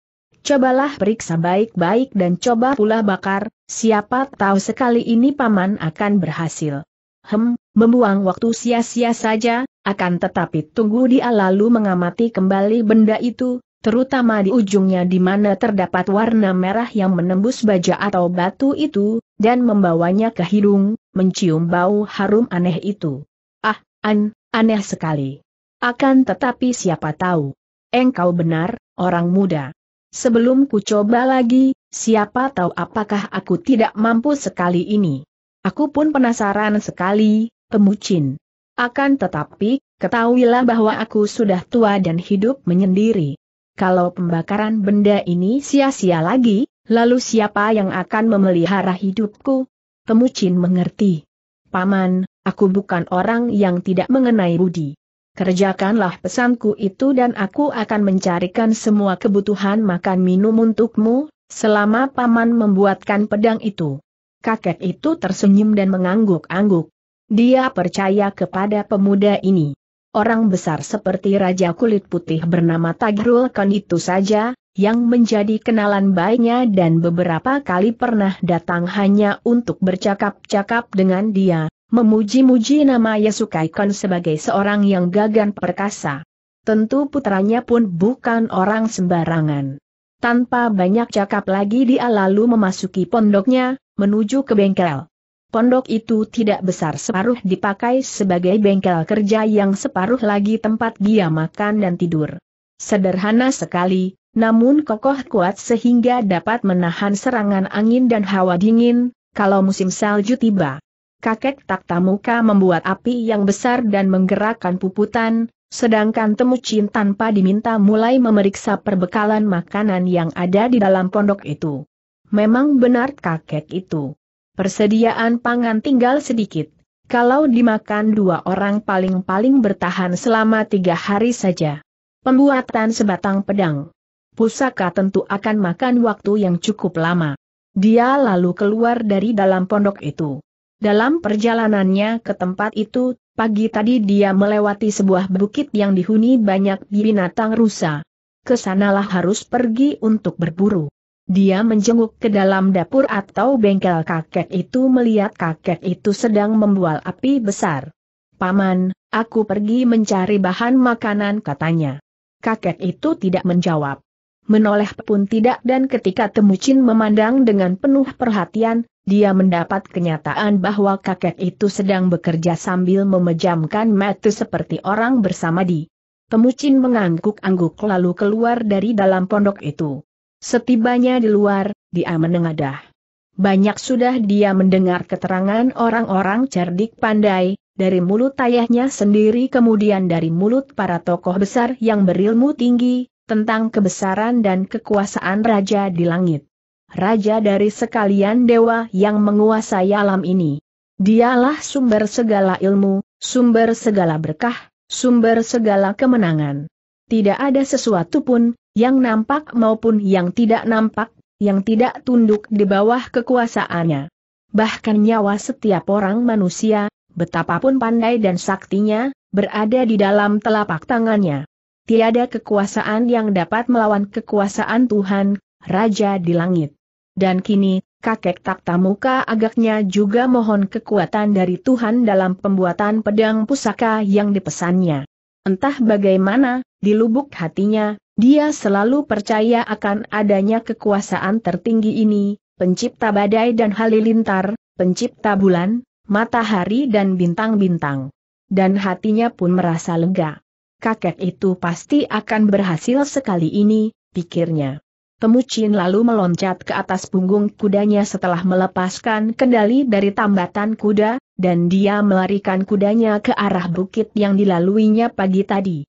Cobalah periksa baik-baik dan coba pula bakar, siapa tahu sekali ini paman akan berhasil. Hem, membuang waktu sia-sia saja, akan tetapi tunggu dia lalu mengamati kembali benda itu, terutama di ujungnya di mana terdapat warna merah yang menembus baja atau batu itu, dan membawanya ke hidung, mencium bau harum aneh itu. Ah, an, aneh sekali. Akan tetapi siapa tahu. Engkau benar, orang muda. Sebelum ku coba lagi, siapa tahu apakah aku tidak mampu sekali ini. Aku pun penasaran sekali, pemucin. Akan tetapi, ketahuilah bahwa aku sudah tua dan hidup menyendiri. Kalau pembakaran benda ini sia-sia lagi, lalu siapa yang akan memelihara hidupku? Pemucin mengerti. Paman, aku bukan orang yang tidak mengenai budi. Kerjakanlah pesanku itu dan aku akan mencarikan semua kebutuhan makan minum untukmu, selama paman membuatkan pedang itu. Kakek itu tersenyum dan mengangguk-angguk. Dia percaya kepada pemuda ini. Orang besar seperti Raja Kulit Putih bernama Tagrul Khan itu saja, yang menjadi kenalan baiknya dan beberapa kali pernah datang hanya untuk bercakap-cakap dengan dia, memuji-muji nama Yesukaikon sebagai seorang yang gagan perkasa. Tentu putranya pun bukan orang sembarangan. Tanpa banyak cakap lagi dia lalu memasuki pondoknya, menuju ke bengkel. Pondok itu tidak besar separuh dipakai sebagai bengkel kerja yang separuh lagi tempat dia makan dan tidur. Sederhana sekali, namun kokoh kuat sehingga dapat menahan serangan angin dan hawa dingin, kalau musim salju tiba kakek tak muka membuat api yang besar dan menggerakkan puputan, sedangkan temu Temucin tanpa diminta mulai memeriksa perbekalan makanan yang ada di dalam pondok itu. Memang benar kakek itu. Persediaan pangan tinggal sedikit. Kalau dimakan dua orang paling-paling bertahan selama tiga hari saja. Pembuatan sebatang pedang. Pusaka tentu akan makan waktu yang cukup lama. Dia lalu keluar dari dalam pondok itu. Dalam perjalanannya ke tempat itu, pagi tadi dia melewati sebuah bukit yang dihuni banyak binatang rusa. Kesanalah harus pergi untuk berburu. Dia menjenguk ke dalam dapur atau bengkel kakek itu melihat kakek itu sedang membual api besar. Paman, aku pergi mencari bahan makanan katanya. Kakek itu tidak menjawab. Menoleh pun tidak dan ketika Temucin memandang dengan penuh perhatian, dia mendapat kenyataan bahwa kakek itu sedang bekerja sambil memejamkan mata seperti orang bersama di. Pemucin mengangguk-angguk lalu keluar dari dalam pondok itu. Setibanya di luar, dia menengadah. Banyak sudah dia mendengar keterangan orang-orang cerdik pandai, dari mulut ayahnya sendiri kemudian dari mulut para tokoh besar yang berilmu tinggi, tentang kebesaran dan kekuasaan raja di langit raja dari sekalian dewa yang menguasai alam ini. Dialah sumber segala ilmu, sumber segala berkah, sumber segala kemenangan. Tidak ada sesuatu pun, yang nampak maupun yang tidak nampak, yang tidak tunduk di bawah kekuasaannya. Bahkan nyawa setiap orang manusia, betapapun pandai dan saktinya, berada di dalam telapak tangannya. Tiada kekuasaan yang dapat melawan kekuasaan Tuhan, Raja di Langit. Dan kini, kakek takta muka agaknya juga mohon kekuatan dari Tuhan dalam pembuatan pedang pusaka yang dipesannya. Entah bagaimana, di lubuk hatinya, dia selalu percaya akan adanya kekuasaan tertinggi ini, pencipta badai dan halilintar, pencipta bulan, matahari dan bintang-bintang. Dan hatinya pun merasa lega. Kakek itu pasti akan berhasil sekali ini, pikirnya. Pemucin lalu meloncat ke atas punggung kudanya setelah melepaskan kendali dari tambatan kuda, dan dia melarikan kudanya ke arah bukit yang dilaluinya pagi tadi.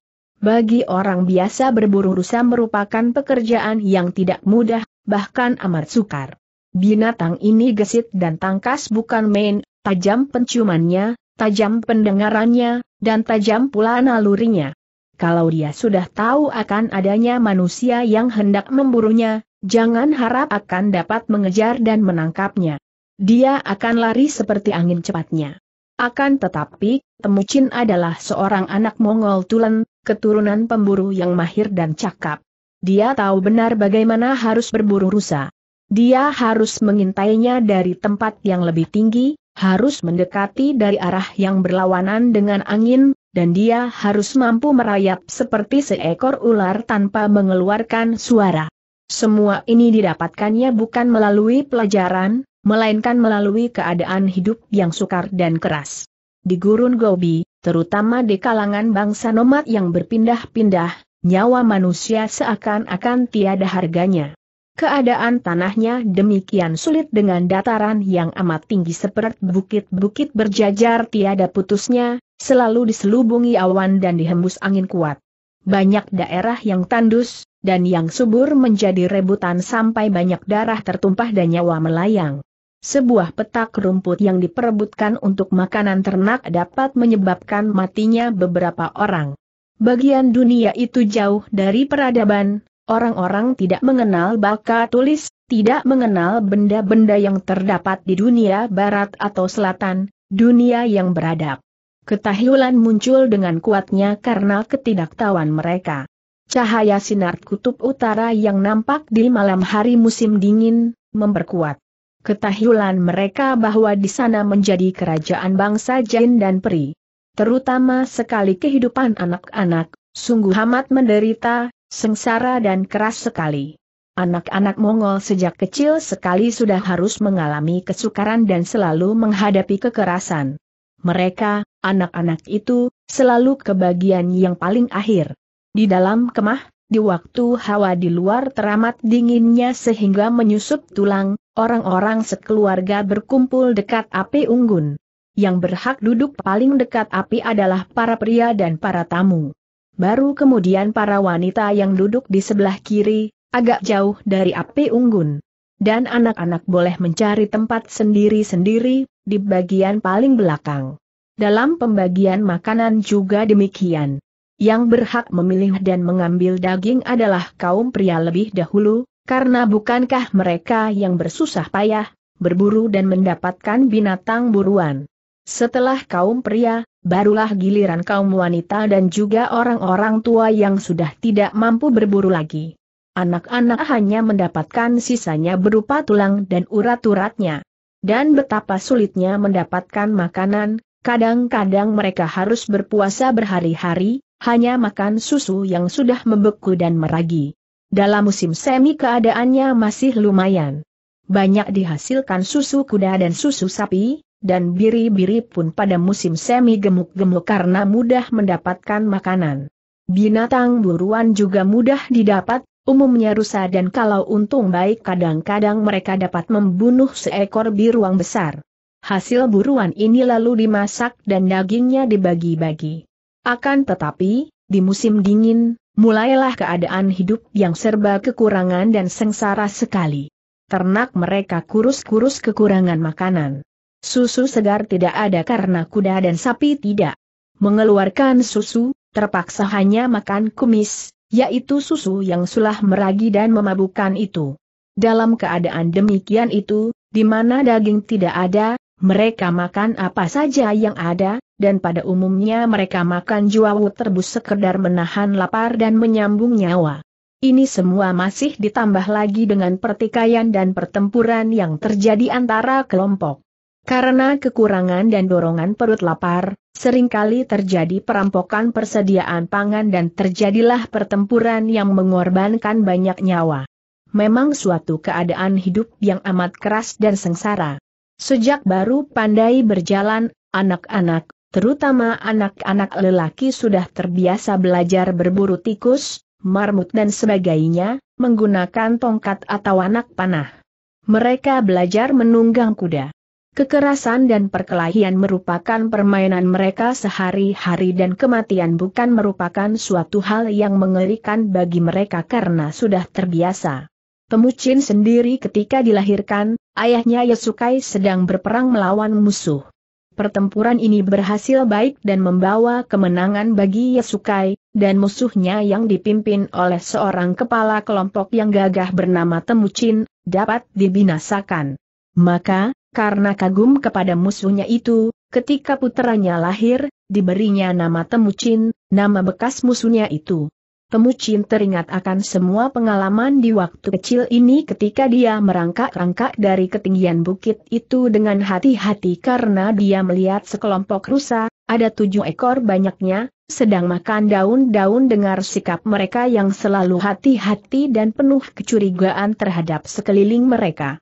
Bagi orang biasa berburu rusa merupakan pekerjaan yang tidak mudah, bahkan amat sukar. Binatang ini gesit dan tangkas bukan main, tajam penciumannya, tajam pendengarannya, dan tajam pula nalurinya. Kalau dia sudah tahu akan adanya manusia yang hendak memburunya, jangan harap akan dapat mengejar dan menangkapnya. Dia akan lari seperti angin cepatnya. Akan tetapi, Temucin adalah seorang anak Mongol Tulen, keturunan pemburu yang mahir dan cakap. Dia tahu benar bagaimana harus berburu rusa. Dia harus mengintainya dari tempat yang lebih tinggi, harus mendekati dari arah yang berlawanan dengan angin, dan dia harus mampu merayap seperti seekor ular tanpa mengeluarkan suara. Semua ini didapatkannya bukan melalui pelajaran, melainkan melalui keadaan hidup yang sukar dan keras. Di gurun Gobi, terutama di kalangan bangsa nomad yang berpindah-pindah, nyawa manusia seakan-akan tiada harganya. Keadaan tanahnya demikian sulit dengan dataran yang amat tinggi seperti bukit-bukit berjajar tiada putusnya, selalu diselubungi awan dan dihembus angin kuat. Banyak daerah yang tandus, dan yang subur menjadi rebutan sampai banyak darah tertumpah dan nyawa melayang. Sebuah petak rumput yang diperebutkan untuk makanan ternak dapat menyebabkan matinya beberapa orang. Bagian dunia itu jauh dari peradaban, Orang-orang tidak mengenal baka tulis, tidak mengenal benda-benda yang terdapat di dunia barat atau selatan, dunia yang beradab. Ketahilan muncul dengan kuatnya karena ketidaktahuan mereka. Cahaya sinar kutub utara yang nampak di malam hari musim dingin, memperkuat ketahilan mereka bahwa di sana menjadi kerajaan bangsa jin dan peri. Terutama sekali kehidupan anak-anak, sungguh amat menderita, Sengsara dan keras sekali. Anak-anak Mongol sejak kecil sekali sudah harus mengalami kesukaran dan selalu menghadapi kekerasan. Mereka, anak-anak itu, selalu kebagian yang paling akhir. Di dalam kemah, di waktu hawa di luar teramat dinginnya sehingga menyusup tulang, orang-orang sekeluarga berkumpul dekat api unggun. Yang berhak duduk paling dekat api adalah para pria dan para tamu. Baru kemudian para wanita yang duduk di sebelah kiri, agak jauh dari api unggun. Dan anak-anak boleh mencari tempat sendiri-sendiri, di bagian paling belakang. Dalam pembagian makanan juga demikian. Yang berhak memilih dan mengambil daging adalah kaum pria lebih dahulu, karena bukankah mereka yang bersusah payah, berburu dan mendapatkan binatang buruan. Setelah kaum pria, barulah giliran kaum wanita dan juga orang-orang tua yang sudah tidak mampu berburu lagi. Anak-anak hanya mendapatkan sisanya berupa tulang dan urat-uratnya. Dan betapa sulitnya mendapatkan makanan, kadang-kadang mereka harus berpuasa berhari-hari, hanya makan susu yang sudah membeku dan meragi. Dalam musim semi keadaannya masih lumayan. Banyak dihasilkan susu kuda dan susu sapi, dan biri-biri pun pada musim semi gemuk-gemuk karena mudah mendapatkan makanan. Binatang buruan juga mudah didapat, umumnya rusa dan kalau untung baik kadang-kadang mereka dapat membunuh seekor biruang besar. Hasil buruan ini lalu dimasak dan dagingnya dibagi-bagi. Akan tetapi, di musim dingin, mulailah keadaan hidup yang serba kekurangan dan sengsara sekali. Ternak mereka kurus-kurus kekurangan makanan. Susu segar tidak ada karena kuda dan sapi tidak. Mengeluarkan susu, terpaksa hanya makan kumis, yaitu susu yang sulah meragi dan memabukkan itu. Dalam keadaan demikian itu, di mana daging tidak ada, mereka makan apa saja yang ada, dan pada umumnya mereka makan juawu terbus sekedar menahan lapar dan menyambung nyawa. Ini semua masih ditambah lagi dengan pertikaian dan pertempuran yang terjadi antara kelompok. Karena kekurangan dan dorongan perut lapar, seringkali terjadi perampokan persediaan pangan dan terjadilah pertempuran yang mengorbankan banyak nyawa. Memang suatu keadaan hidup yang amat keras dan sengsara. Sejak baru pandai berjalan, anak-anak, terutama anak-anak lelaki sudah terbiasa belajar berburu tikus, marmut dan sebagainya, menggunakan tongkat atau anak panah. Mereka belajar menunggang kuda. Kekerasan dan perkelahian merupakan permainan mereka sehari-hari dan kematian bukan merupakan suatu hal yang mengerikan bagi mereka karena sudah terbiasa. Pemucin sendiri ketika dilahirkan, ayahnya Yesukai sedang berperang melawan musuh. Pertempuran ini berhasil baik dan membawa kemenangan bagi Yesukai, dan musuhnya yang dipimpin oleh seorang kepala kelompok yang gagah bernama Temucin, dapat dibinasakan. Maka, karena kagum kepada musuhnya itu, ketika putranya lahir, diberinya nama Temucin, nama bekas musuhnya itu. Temucin teringat akan semua pengalaman di waktu kecil ini ketika dia merangkak-rangkak dari ketinggian bukit itu dengan hati-hati karena dia melihat sekelompok rusa, ada tujuh ekor banyaknya, sedang makan daun-daun dengar sikap mereka yang selalu hati-hati dan penuh kecurigaan terhadap sekeliling mereka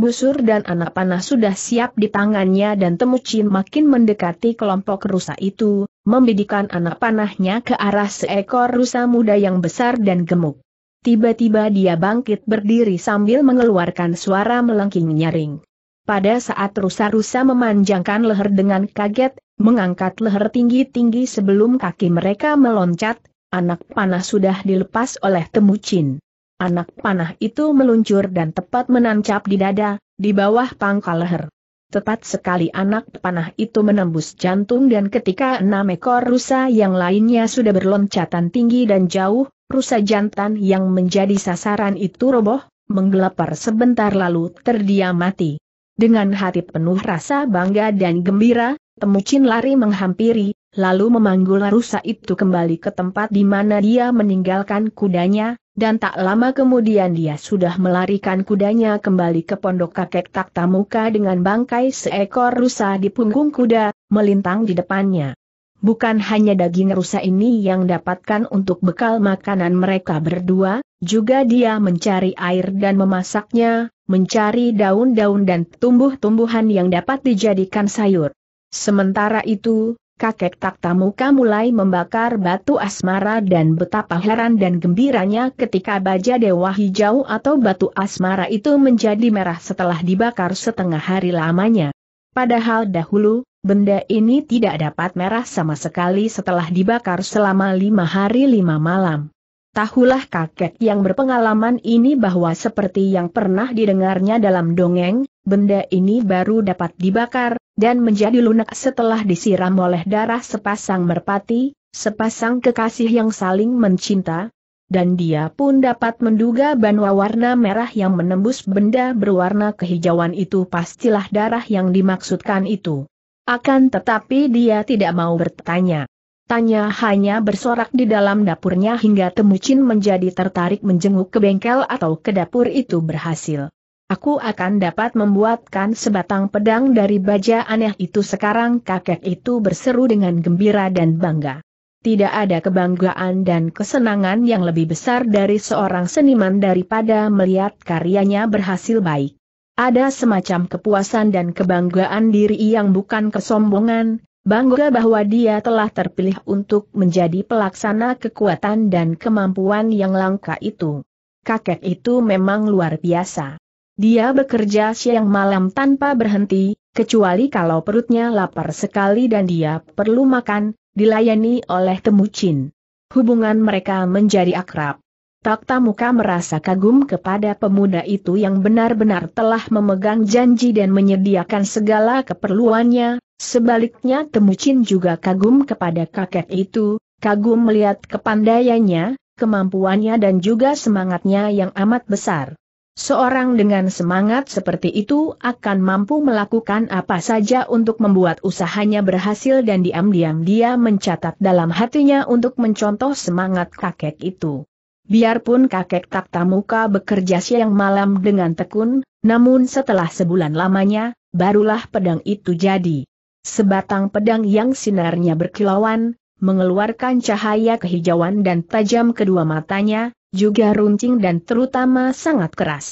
busur dan anak panah sudah siap di tangannya dan Temucin makin mendekati kelompok rusa itu, membidikan anak panahnya ke arah seekor rusa muda yang besar dan gemuk. Tiba-tiba dia bangkit berdiri sambil mengeluarkan suara melengking nyaring. Pada saat rusa-rusa memanjangkan leher dengan kaget, mengangkat leher tinggi-tinggi sebelum kaki mereka meloncat, anak panah sudah dilepas oleh Temucin. Anak panah itu meluncur dan tepat menancap di dada, di bawah pangkal leher. Tepat sekali anak panah itu menembus jantung dan ketika enam ekor rusa yang lainnya sudah berloncatan tinggi dan jauh, rusa jantan yang menjadi sasaran itu roboh, menggelepar sebentar lalu terdiam mati. Dengan hati penuh rasa bangga dan gembira, Temucin lari menghampiri, lalu memanggul rusa itu kembali ke tempat di mana dia meninggalkan kudanya, dan tak lama kemudian dia sudah melarikan kudanya kembali ke pondok kakek takta Tamuka dengan bangkai seekor rusa di punggung kuda, melintang di depannya. Bukan hanya daging rusa ini yang dapatkan untuk bekal makanan mereka berdua, juga dia mencari air dan memasaknya, mencari daun-daun dan tumbuh-tumbuhan yang dapat dijadikan sayur. Sementara itu, kakek Takta Muka mulai membakar batu asmara dan betapa heran dan gembiranya ketika baja dewa hijau atau batu asmara itu menjadi merah setelah dibakar setengah hari lamanya. Padahal dahulu, benda ini tidak dapat merah sama sekali setelah dibakar selama lima hari lima malam. Tahulah kakek yang berpengalaman ini bahwa seperti yang pernah didengarnya dalam dongeng, benda ini baru dapat dibakar, dan menjadi lunak setelah disiram oleh darah sepasang merpati, sepasang kekasih yang saling mencinta, dan dia pun dapat menduga bahwa warna merah yang menembus benda berwarna kehijauan itu pastilah darah yang dimaksudkan itu. Akan tetapi dia tidak mau bertanya. Tanya hanya bersorak di dalam dapurnya hingga Temucin menjadi tertarik menjenguk ke bengkel atau ke dapur itu berhasil. Aku akan dapat membuatkan sebatang pedang dari baja aneh itu sekarang kakek itu berseru dengan gembira dan bangga. Tidak ada kebanggaan dan kesenangan yang lebih besar dari seorang seniman daripada melihat karyanya berhasil baik. Ada semacam kepuasan dan kebanggaan diri yang bukan kesombongan, bangga bahwa dia telah terpilih untuk menjadi pelaksana kekuatan dan kemampuan yang langka itu. Kakek itu memang luar biasa. Dia bekerja siang malam tanpa berhenti, kecuali kalau perutnya lapar sekali dan dia perlu makan, dilayani oleh Temucin. Hubungan mereka menjadi akrab. Takta Muka merasa kagum kepada pemuda itu yang benar-benar telah memegang janji dan menyediakan segala keperluannya, sebaliknya Temucin juga kagum kepada kakek itu, kagum melihat kepandaiannya, kemampuannya dan juga semangatnya yang amat besar. Seorang dengan semangat seperti itu akan mampu melakukan apa saja untuk membuat usahanya berhasil dan diam-diam dia mencatat dalam hatinya untuk mencontoh semangat kakek itu. Biarpun kakek takta muka bekerja siang malam dengan tekun, namun setelah sebulan lamanya, barulah pedang itu jadi. Sebatang pedang yang sinarnya berkilauan, mengeluarkan cahaya kehijauan dan tajam kedua matanya, juga runcing dan terutama sangat keras.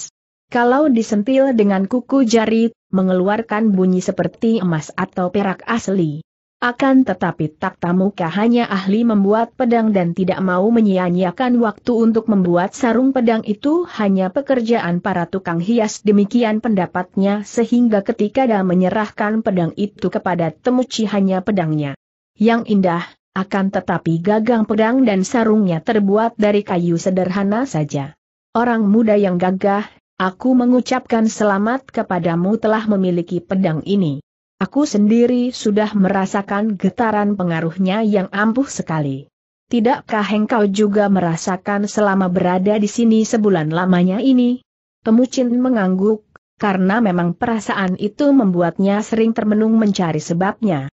Kalau disentil dengan kuku jari, mengeluarkan bunyi seperti emas atau perak asli. Akan tetapi tak tamuka hanya ahli membuat pedang dan tidak mau menyia-nyiakan waktu untuk membuat sarung pedang itu hanya pekerjaan para tukang hias demikian pendapatnya sehingga ketika dia menyerahkan pedang itu kepada Temuci hanya pedangnya. Yang indah, akan tetapi gagang pedang dan sarungnya terbuat dari kayu sederhana saja. Orang muda yang gagah, aku mengucapkan selamat kepadamu telah memiliki pedang ini. Aku sendiri sudah merasakan getaran pengaruhnya yang ampuh sekali. Tidakkah engkau juga merasakan selama berada di sini sebulan lamanya ini? Temucin mengangguk, karena memang perasaan itu membuatnya sering termenung mencari sebabnya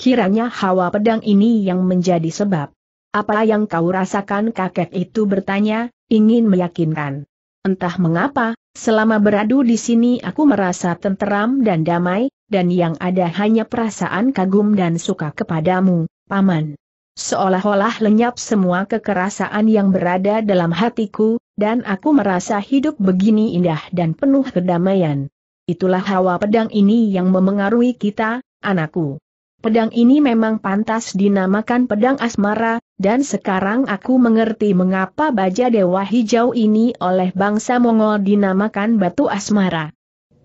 kiranya hawa pedang ini yang menjadi sebab. Apa yang kau rasakan kakek itu bertanya, ingin meyakinkan. Entah mengapa, selama beradu di sini aku merasa tenteram dan damai, dan yang ada hanya perasaan kagum dan suka kepadamu, Paman. Seolah-olah lenyap semua kekerasaan yang berada dalam hatiku, dan aku merasa hidup begini indah dan penuh kedamaian. Itulah hawa pedang ini yang memengaruhi kita, anakku. Pedang ini memang pantas dinamakan pedang asmara, dan sekarang aku mengerti mengapa baja dewa hijau ini oleh bangsa Mongol dinamakan batu asmara.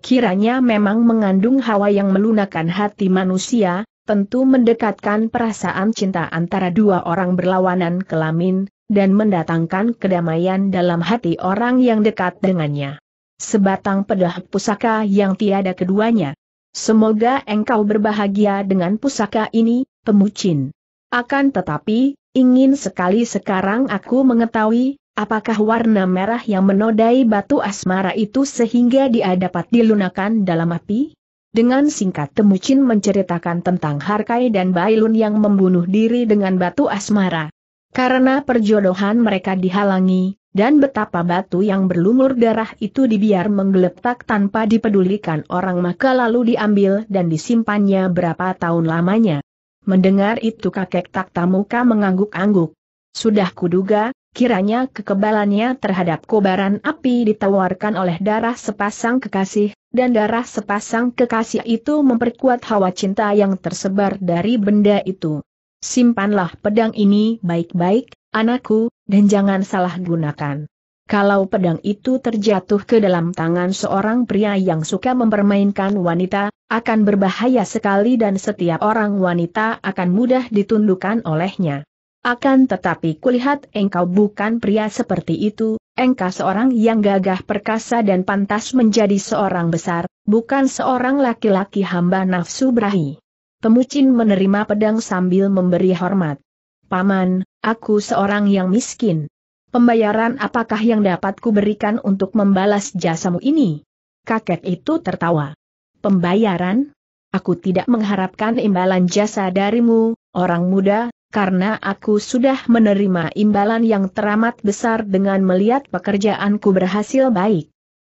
Kiranya memang mengandung hawa yang melunakan hati manusia, tentu mendekatkan perasaan cinta antara dua orang berlawanan kelamin, dan mendatangkan kedamaian dalam hati orang yang dekat dengannya. Sebatang pedah pusaka yang tiada keduanya. Semoga engkau berbahagia dengan pusaka ini, pemucin. Akan tetapi, ingin sekali sekarang aku mengetahui, apakah warna merah yang menodai batu asmara itu sehingga dia dapat dilunakan dalam api? Dengan singkat Temucin menceritakan tentang Harkai dan Bailun yang membunuh diri dengan batu asmara. Karena perjodohan mereka dihalangi, dan betapa batu yang berlumur darah itu dibiar menggeletak tanpa dipedulikan orang maka lalu diambil dan disimpannya berapa tahun lamanya. Mendengar itu kakek tak tamuka mengangguk-angguk. Sudah kuduga, kiranya kekebalannya terhadap kobaran api ditawarkan oleh darah sepasang kekasih, dan darah sepasang kekasih itu memperkuat hawa cinta yang tersebar dari benda itu. Simpanlah pedang ini baik-baik, anakku, dan jangan salah gunakan. Kalau pedang itu terjatuh ke dalam tangan seorang pria yang suka mempermainkan wanita, akan berbahaya sekali dan setiap orang wanita akan mudah ditundukkan olehnya. Akan tetapi kulihat engkau bukan pria seperti itu, engkau seorang yang gagah perkasa dan pantas menjadi seorang besar, bukan seorang laki-laki hamba nafsu berahi. Pemucin menerima pedang sambil memberi hormat. Paman, aku seorang yang miskin. Pembayaran apakah yang dapat kuberikan untuk membalas jasamu ini? Kakek itu tertawa. Pembayaran? Aku tidak mengharapkan imbalan jasa darimu, orang muda, karena aku sudah menerima imbalan yang teramat besar dengan melihat pekerjaanku berhasil baik.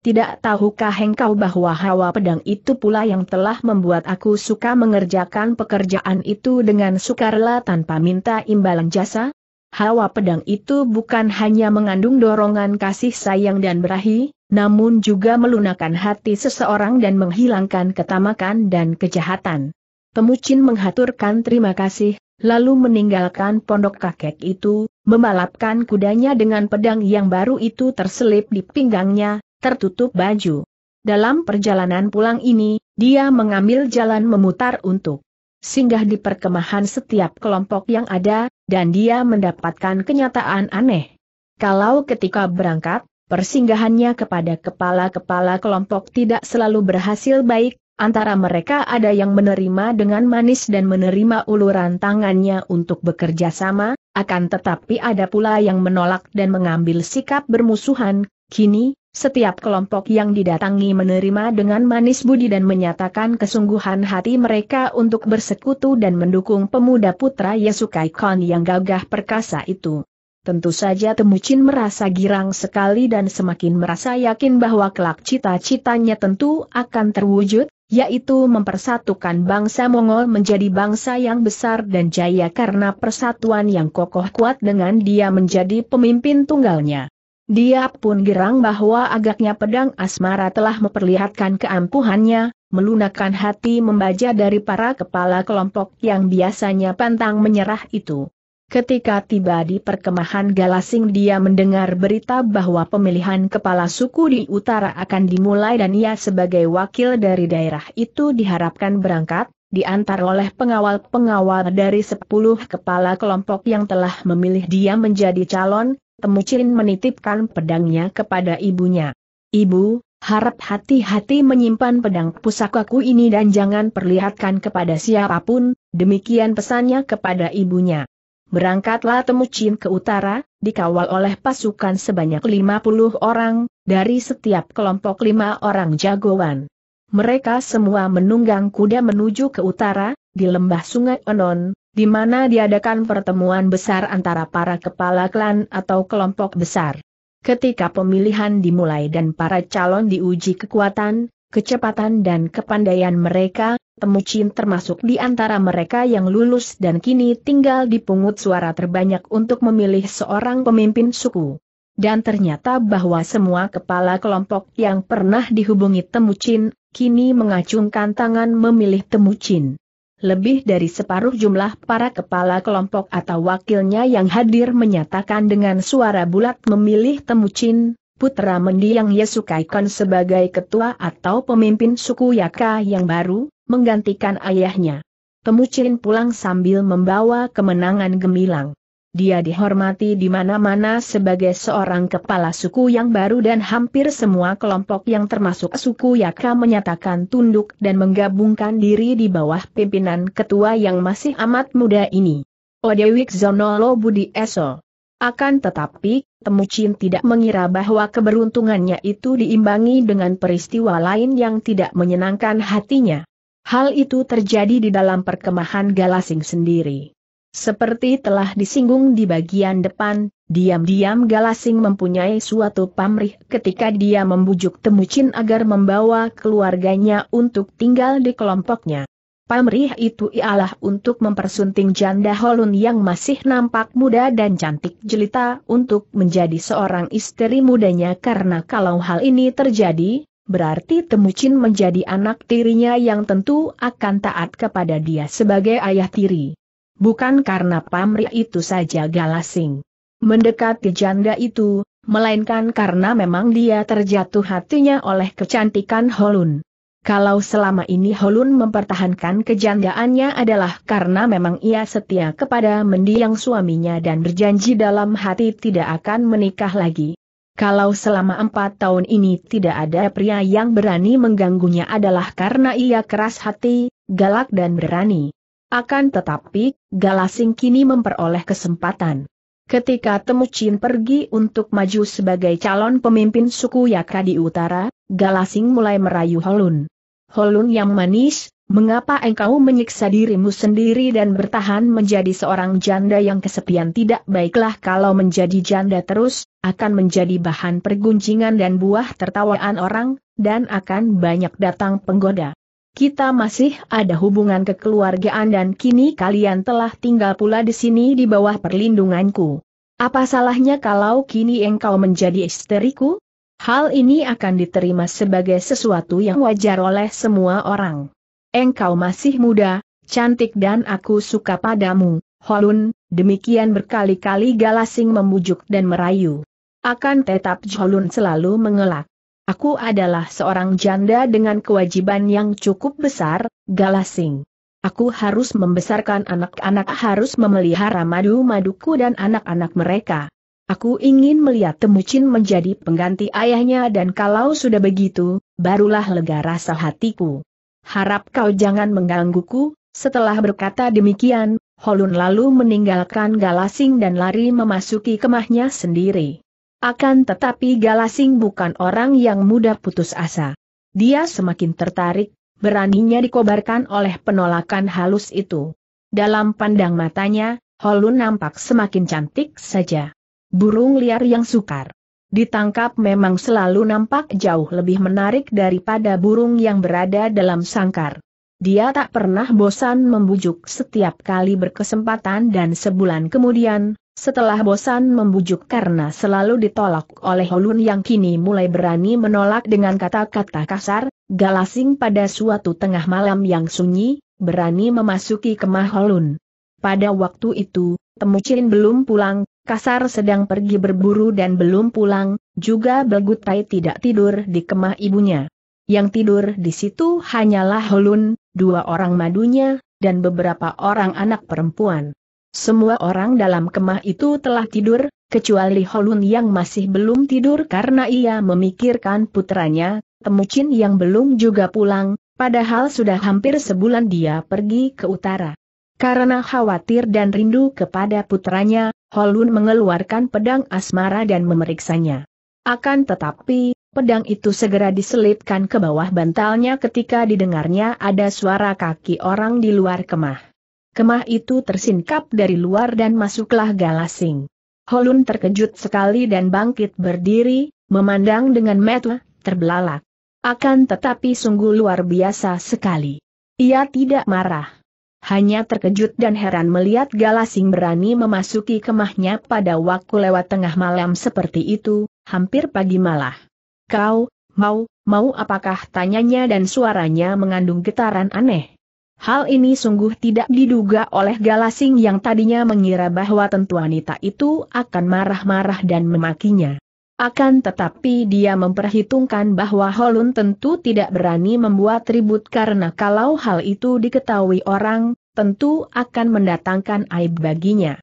Tidak tahukah engkau bahwa hawa pedang itu pula yang telah membuat aku suka mengerjakan pekerjaan itu dengan sukarela tanpa minta imbalan jasa? Hawa pedang itu bukan hanya mengandung dorongan kasih sayang dan berahi, namun juga melunakan hati seseorang dan menghilangkan ketamakan dan kejahatan. Pemucin menghaturkan terima kasih, lalu meninggalkan pondok kakek itu, memalapkan kudanya dengan pedang yang baru itu terselip di pinggangnya, tertutup baju. Dalam perjalanan pulang ini, dia mengambil jalan memutar untuk singgah di perkemahan setiap kelompok yang ada, dan dia mendapatkan kenyataan aneh. Kalau ketika berangkat, persinggahannya kepada kepala-kepala kelompok tidak selalu berhasil baik, antara mereka ada yang menerima dengan manis dan menerima uluran tangannya untuk bekerja sama, akan tetapi ada pula yang menolak dan mengambil sikap bermusuhan, kini, setiap kelompok yang didatangi menerima dengan manis budi dan menyatakan kesungguhan hati mereka untuk bersekutu dan mendukung pemuda putra Yesukai Khan yang gagah perkasa itu. Tentu saja Temucin merasa girang sekali dan semakin merasa yakin bahwa kelak cita-citanya tentu akan terwujud, yaitu mempersatukan bangsa Mongol menjadi bangsa yang besar dan jaya karena persatuan yang kokoh kuat dengan dia menjadi pemimpin tunggalnya. Dia pun girang bahwa agaknya pedang asmara telah memperlihatkan keampuhannya, melunakkan hati membaca dari para kepala kelompok yang biasanya pantang menyerah itu. Ketika tiba di perkemahan Galasing dia mendengar berita bahwa pemilihan kepala suku di utara akan dimulai dan ia sebagai wakil dari daerah itu diharapkan berangkat, diantar oleh pengawal-pengawal dari sepuluh kepala kelompok yang telah memilih dia menjadi calon, Temucin menitipkan pedangnya kepada ibunya. Ibu, harap hati-hati menyimpan pedang pusakaku ini dan jangan perlihatkan kepada siapapun, demikian pesannya kepada ibunya. Berangkatlah Temucin ke utara, dikawal oleh pasukan sebanyak 50 orang, dari setiap kelompok lima orang jagoan. Mereka semua menunggang kuda menuju ke utara, di lembah sungai Onon, di mana diadakan pertemuan besar antara para kepala klan atau kelompok besar. Ketika pemilihan dimulai dan para calon diuji kekuatan, kecepatan dan kepandaian mereka, Temucin termasuk di antara mereka yang lulus dan kini tinggal di pungut suara terbanyak untuk memilih seorang pemimpin suku. Dan ternyata bahwa semua kepala kelompok yang pernah dihubungi Temucin, kini mengacungkan tangan memilih Temucin. Lebih dari separuh jumlah para kepala kelompok atau wakilnya yang hadir menyatakan dengan suara bulat memilih Temucin, putra mendiang Yesukaikon sebagai ketua atau pemimpin suku Yaka yang baru, menggantikan ayahnya. Temucin pulang sambil membawa kemenangan gemilang dia dihormati di mana-mana sebagai seorang kepala suku yang baru dan hampir semua kelompok yang termasuk suku Yaka menyatakan tunduk dan menggabungkan diri di bawah pimpinan ketua yang masih amat muda ini. Odewik Zonolo Budi Eso. Akan tetapi, Temucin tidak mengira bahwa keberuntungannya itu diimbangi dengan peristiwa lain yang tidak menyenangkan hatinya. Hal itu terjadi di dalam perkemahan Galasing sendiri. Seperti telah disinggung di bagian depan, diam-diam Galasing mempunyai suatu pamrih ketika dia membujuk Temucin agar membawa keluarganya untuk tinggal di kelompoknya. Pamrih itu ialah untuk mempersunting janda Holun yang masih nampak muda dan cantik jelita untuk menjadi seorang istri mudanya karena kalau hal ini terjadi, berarti Temucin menjadi anak tirinya yang tentu akan taat kepada dia sebagai ayah tiri bukan karena pamrih itu saja galasing. Mendekati janda itu, melainkan karena memang dia terjatuh hatinya oleh kecantikan Holun. Kalau selama ini Holun mempertahankan kejandaannya adalah karena memang ia setia kepada mendiang suaminya dan berjanji dalam hati tidak akan menikah lagi. Kalau selama empat tahun ini tidak ada pria yang berani mengganggunya adalah karena ia keras hati, galak dan berani. Akan tetapi, Galasing kini memperoleh kesempatan. Ketika Temucin pergi untuk maju sebagai calon pemimpin suku Yaka di utara, Galasing mulai merayu Holun. Holun yang manis, mengapa engkau menyiksa dirimu sendiri dan bertahan menjadi seorang janda yang kesepian tidak baiklah kalau menjadi janda terus, akan menjadi bahan perguncingan dan buah tertawaan orang, dan akan banyak datang penggoda kita masih ada hubungan kekeluargaan dan kini kalian telah tinggal pula di sini di bawah perlindunganku. Apa salahnya kalau kini engkau menjadi isteriku? Hal ini akan diterima sebagai sesuatu yang wajar oleh semua orang. Engkau masih muda, cantik dan aku suka padamu, Holun, demikian berkali-kali Galasing membujuk dan merayu. Akan tetap Holun selalu mengelak. Aku adalah seorang janda dengan kewajiban yang cukup besar, Galasing. Aku harus membesarkan anak-anak harus memelihara madu-maduku dan anak-anak mereka. Aku ingin melihat Temucin menjadi pengganti ayahnya dan kalau sudah begitu, barulah lega rasa hatiku. Harap kau jangan menggangguku, setelah berkata demikian, Holun lalu meninggalkan Galasing dan lari memasuki kemahnya sendiri. Akan tetapi Galasing bukan orang yang mudah putus asa. Dia semakin tertarik, beraninya dikobarkan oleh penolakan halus itu. Dalam pandang matanya, Holun nampak semakin cantik saja. Burung liar yang sukar. Ditangkap memang selalu nampak jauh lebih menarik daripada burung yang berada dalam sangkar. Dia tak pernah bosan membujuk setiap kali berkesempatan dan sebulan kemudian, setelah bosan membujuk karena selalu ditolak oleh Holun yang kini mulai berani menolak dengan kata-kata kasar, Galasing pada suatu tengah malam yang sunyi, berani memasuki kemah Holun. Pada waktu itu, Temucin belum pulang, Kasar sedang pergi berburu dan belum pulang, juga Belgutai tidak tidur di kemah ibunya. Yang tidur di situ hanyalah Holun, dua orang madunya, dan beberapa orang anak perempuan. Semua orang dalam kemah itu telah tidur, kecuali Holun yang masih belum tidur karena ia memikirkan putranya, Temucin yang belum juga pulang, padahal sudah hampir sebulan dia pergi ke utara. Karena khawatir dan rindu kepada putranya, Holun mengeluarkan pedang asmara dan memeriksanya. Akan tetapi, pedang itu segera diselipkan ke bawah bantalnya ketika didengarnya ada suara kaki orang di luar kemah. Kemah itu tersingkap dari luar dan masuklah galasing. Holun terkejut sekali dan bangkit berdiri, memandang dengan metu, terbelalak. Akan tetapi sungguh luar biasa sekali. Ia tidak marah. Hanya terkejut dan heran melihat galasing berani memasuki kemahnya pada waktu lewat tengah malam seperti itu, hampir pagi malah. Kau, mau, mau apakah tanyanya dan suaranya mengandung getaran aneh. Hal ini sungguh tidak diduga oleh Galasing yang tadinya mengira bahwa tentu wanita itu akan marah-marah dan memakinya. Akan tetapi dia memperhitungkan bahwa Holun tentu tidak berani membuat ribut karena kalau hal itu diketahui orang, tentu akan mendatangkan aib baginya.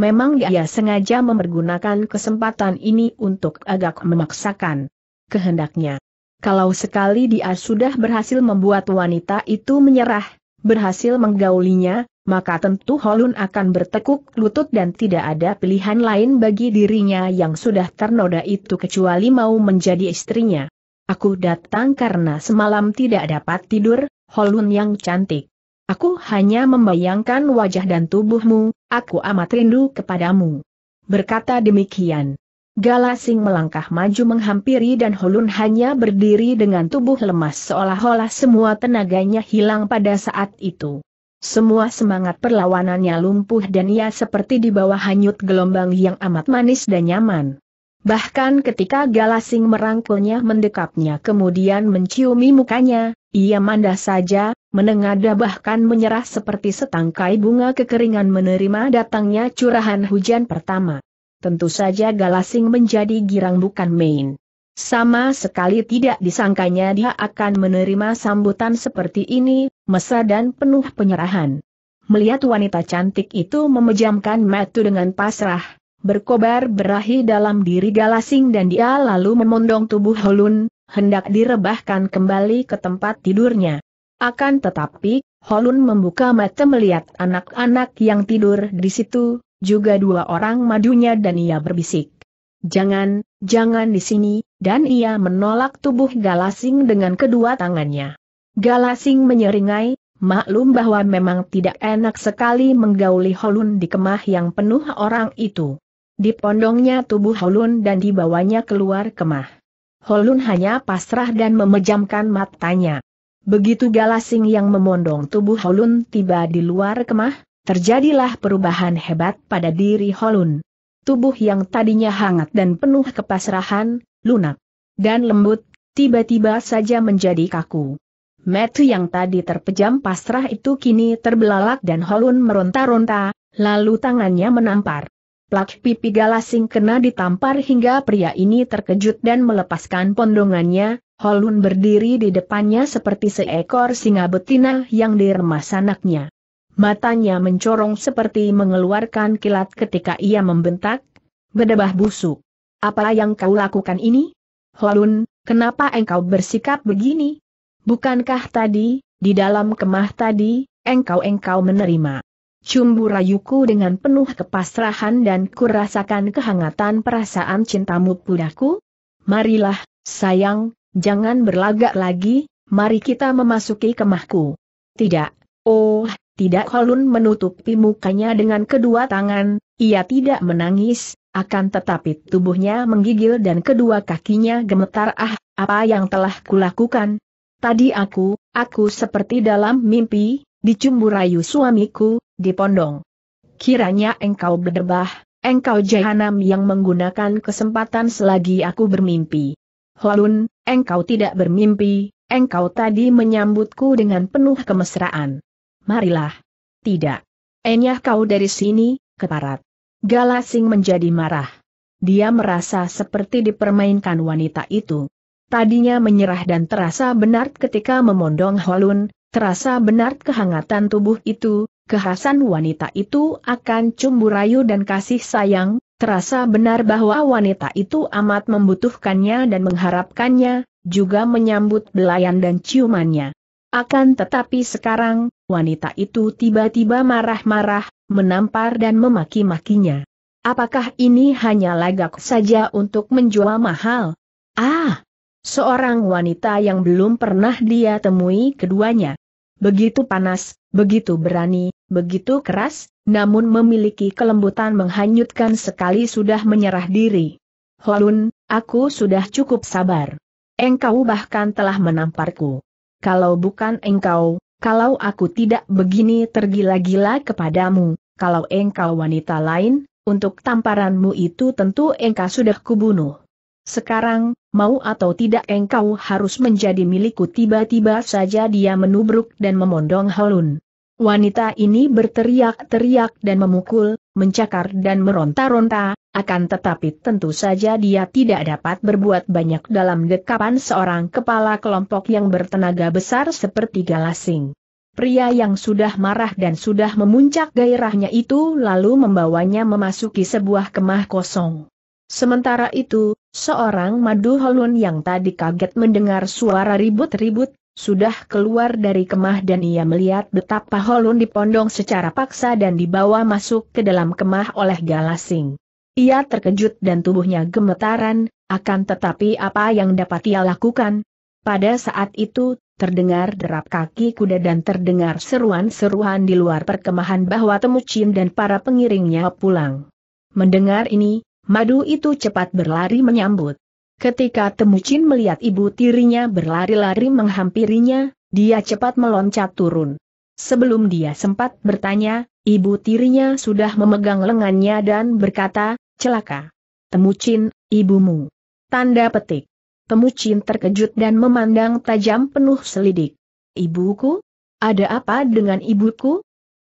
Memang dia sengaja mempergunakan kesempatan ini untuk agak memaksakan kehendaknya. Kalau sekali dia sudah berhasil membuat wanita itu menyerah, berhasil menggaulinya, maka tentu Holun akan bertekuk lutut dan tidak ada pilihan lain bagi dirinya yang sudah ternoda itu kecuali mau menjadi istrinya. Aku datang karena semalam tidak dapat tidur, Holun yang cantik. Aku hanya membayangkan wajah dan tubuhmu, aku amat rindu kepadamu. Berkata demikian. Galasing melangkah maju menghampiri dan Holun hanya berdiri dengan tubuh lemas seolah-olah semua tenaganya hilang pada saat itu. Semua semangat perlawanannya lumpuh dan ia seperti di bawah hanyut gelombang yang amat manis dan nyaman. Bahkan ketika Galasing merangkulnya mendekapnya kemudian menciumi mukanya, ia mandah saja, menengada bahkan menyerah seperti setangkai bunga kekeringan menerima datangnya curahan hujan pertama. Tentu saja Galasing menjadi girang bukan main. Sama sekali tidak disangkanya dia akan menerima sambutan seperti ini, mesra dan penuh penyerahan. Melihat wanita cantik itu memejamkan mata dengan pasrah, berkobar berahi dalam diri galasing dan dia lalu memondong tubuh Holun, hendak direbahkan kembali ke tempat tidurnya. Akan tetapi, Holun membuka mata melihat anak-anak yang tidur di situ, juga dua orang madunya dan ia berbisik. Jangan, jangan di sini, dan ia menolak tubuh Galasing dengan kedua tangannya. Galasing menyeringai, maklum bahwa memang tidak enak sekali menggauli Holun di kemah yang penuh orang itu. Dipondongnya tubuh Holun dan dibawanya keluar kemah. Holun hanya pasrah dan memejamkan matanya. Begitu Galasing yang memondong tubuh Holun tiba di luar kemah, Terjadilah perubahan hebat pada diri Holun. Tubuh yang tadinya hangat dan penuh kepasrahan, lunak, dan lembut, tiba-tiba saja menjadi kaku. Metu yang tadi terpejam pasrah itu kini terbelalak dan Holun meronta-ronta, lalu tangannya menampar. Plak pipi galasing kena ditampar hingga pria ini terkejut dan melepaskan pondongannya, Holun berdiri di depannya seperti seekor singa betina yang diremas anaknya. Matanya mencorong seperti mengeluarkan kilat ketika ia membentak. Bedebah busuk. Apa yang kau lakukan ini? Holun, kenapa engkau bersikap begini? Bukankah tadi, di dalam kemah tadi, engkau-engkau menerima? Cumbu rayuku dengan penuh kepasrahan dan kurasakan kehangatan perasaan cintamu padaku? Marilah, sayang, jangan berlagak lagi, mari kita memasuki kemahku. Tidak, oh, tidak Holun menutupi mukanya dengan kedua tangan, ia tidak menangis, akan tetapi tubuhnya menggigil dan kedua kakinya gemetar ah, apa yang telah kulakukan? Tadi aku, aku seperti dalam mimpi, dicumbu rayu suamiku, di pondong. Kiranya engkau berdebah, engkau jahanam yang menggunakan kesempatan selagi aku bermimpi. Holun, engkau tidak bermimpi, engkau tadi menyambutku dengan penuh kemesraan marilah. Tidak. Enyah kau dari sini, keparat. Galasing menjadi marah. Dia merasa seperti dipermainkan wanita itu. Tadinya menyerah dan terasa benar ketika memondong Holun, terasa benar kehangatan tubuh itu, kehasan wanita itu akan cumbu dan kasih sayang, terasa benar bahwa wanita itu amat membutuhkannya dan mengharapkannya, juga menyambut belayan dan ciumannya. Akan tetapi sekarang, wanita itu tiba-tiba marah-marah, menampar dan memaki-makinya. Apakah ini hanya lagak saja untuk menjual mahal? Ah! Seorang wanita yang belum pernah dia temui keduanya. Begitu panas, begitu berani, begitu keras, namun memiliki kelembutan menghanyutkan sekali sudah menyerah diri. Holun, aku sudah cukup sabar. Engkau bahkan telah menamparku kalau bukan engkau, kalau aku tidak begini tergila-gila kepadamu, kalau engkau wanita lain, untuk tamparanmu itu tentu engkau sudah kubunuh. Sekarang, mau atau tidak engkau harus menjadi milikku tiba-tiba saja dia menubruk dan memondong Holun. Wanita ini berteriak-teriak dan memukul, mencakar dan meronta-ronta, akan tetapi tentu saja dia tidak dapat berbuat banyak dalam dekapan seorang kepala kelompok yang bertenaga besar seperti Galasing. Pria yang sudah marah dan sudah memuncak gairahnya itu lalu membawanya memasuki sebuah kemah kosong. Sementara itu, seorang madu holun yang tadi kaget mendengar suara ribut-ribut, sudah keluar dari kemah dan ia melihat betapa Holun dipondong secara paksa dan dibawa masuk ke dalam kemah oleh Galasing. Ia terkejut dan tubuhnya gemetaran, akan tetapi apa yang dapat ia lakukan? Pada saat itu, terdengar derap kaki kuda dan terdengar seruan-seruan di luar perkemahan bahwa Temucin dan para pengiringnya pulang. Mendengar ini, madu itu cepat berlari menyambut. Ketika Temucin melihat ibu tirinya berlari-lari menghampirinya, dia cepat meloncat turun. Sebelum dia sempat bertanya, ibu tirinya sudah memegang lengannya dan berkata, celaka. Temucin, ibumu. Tanda petik. Temucin terkejut dan memandang tajam penuh selidik. Ibuku? Ada apa dengan ibuku?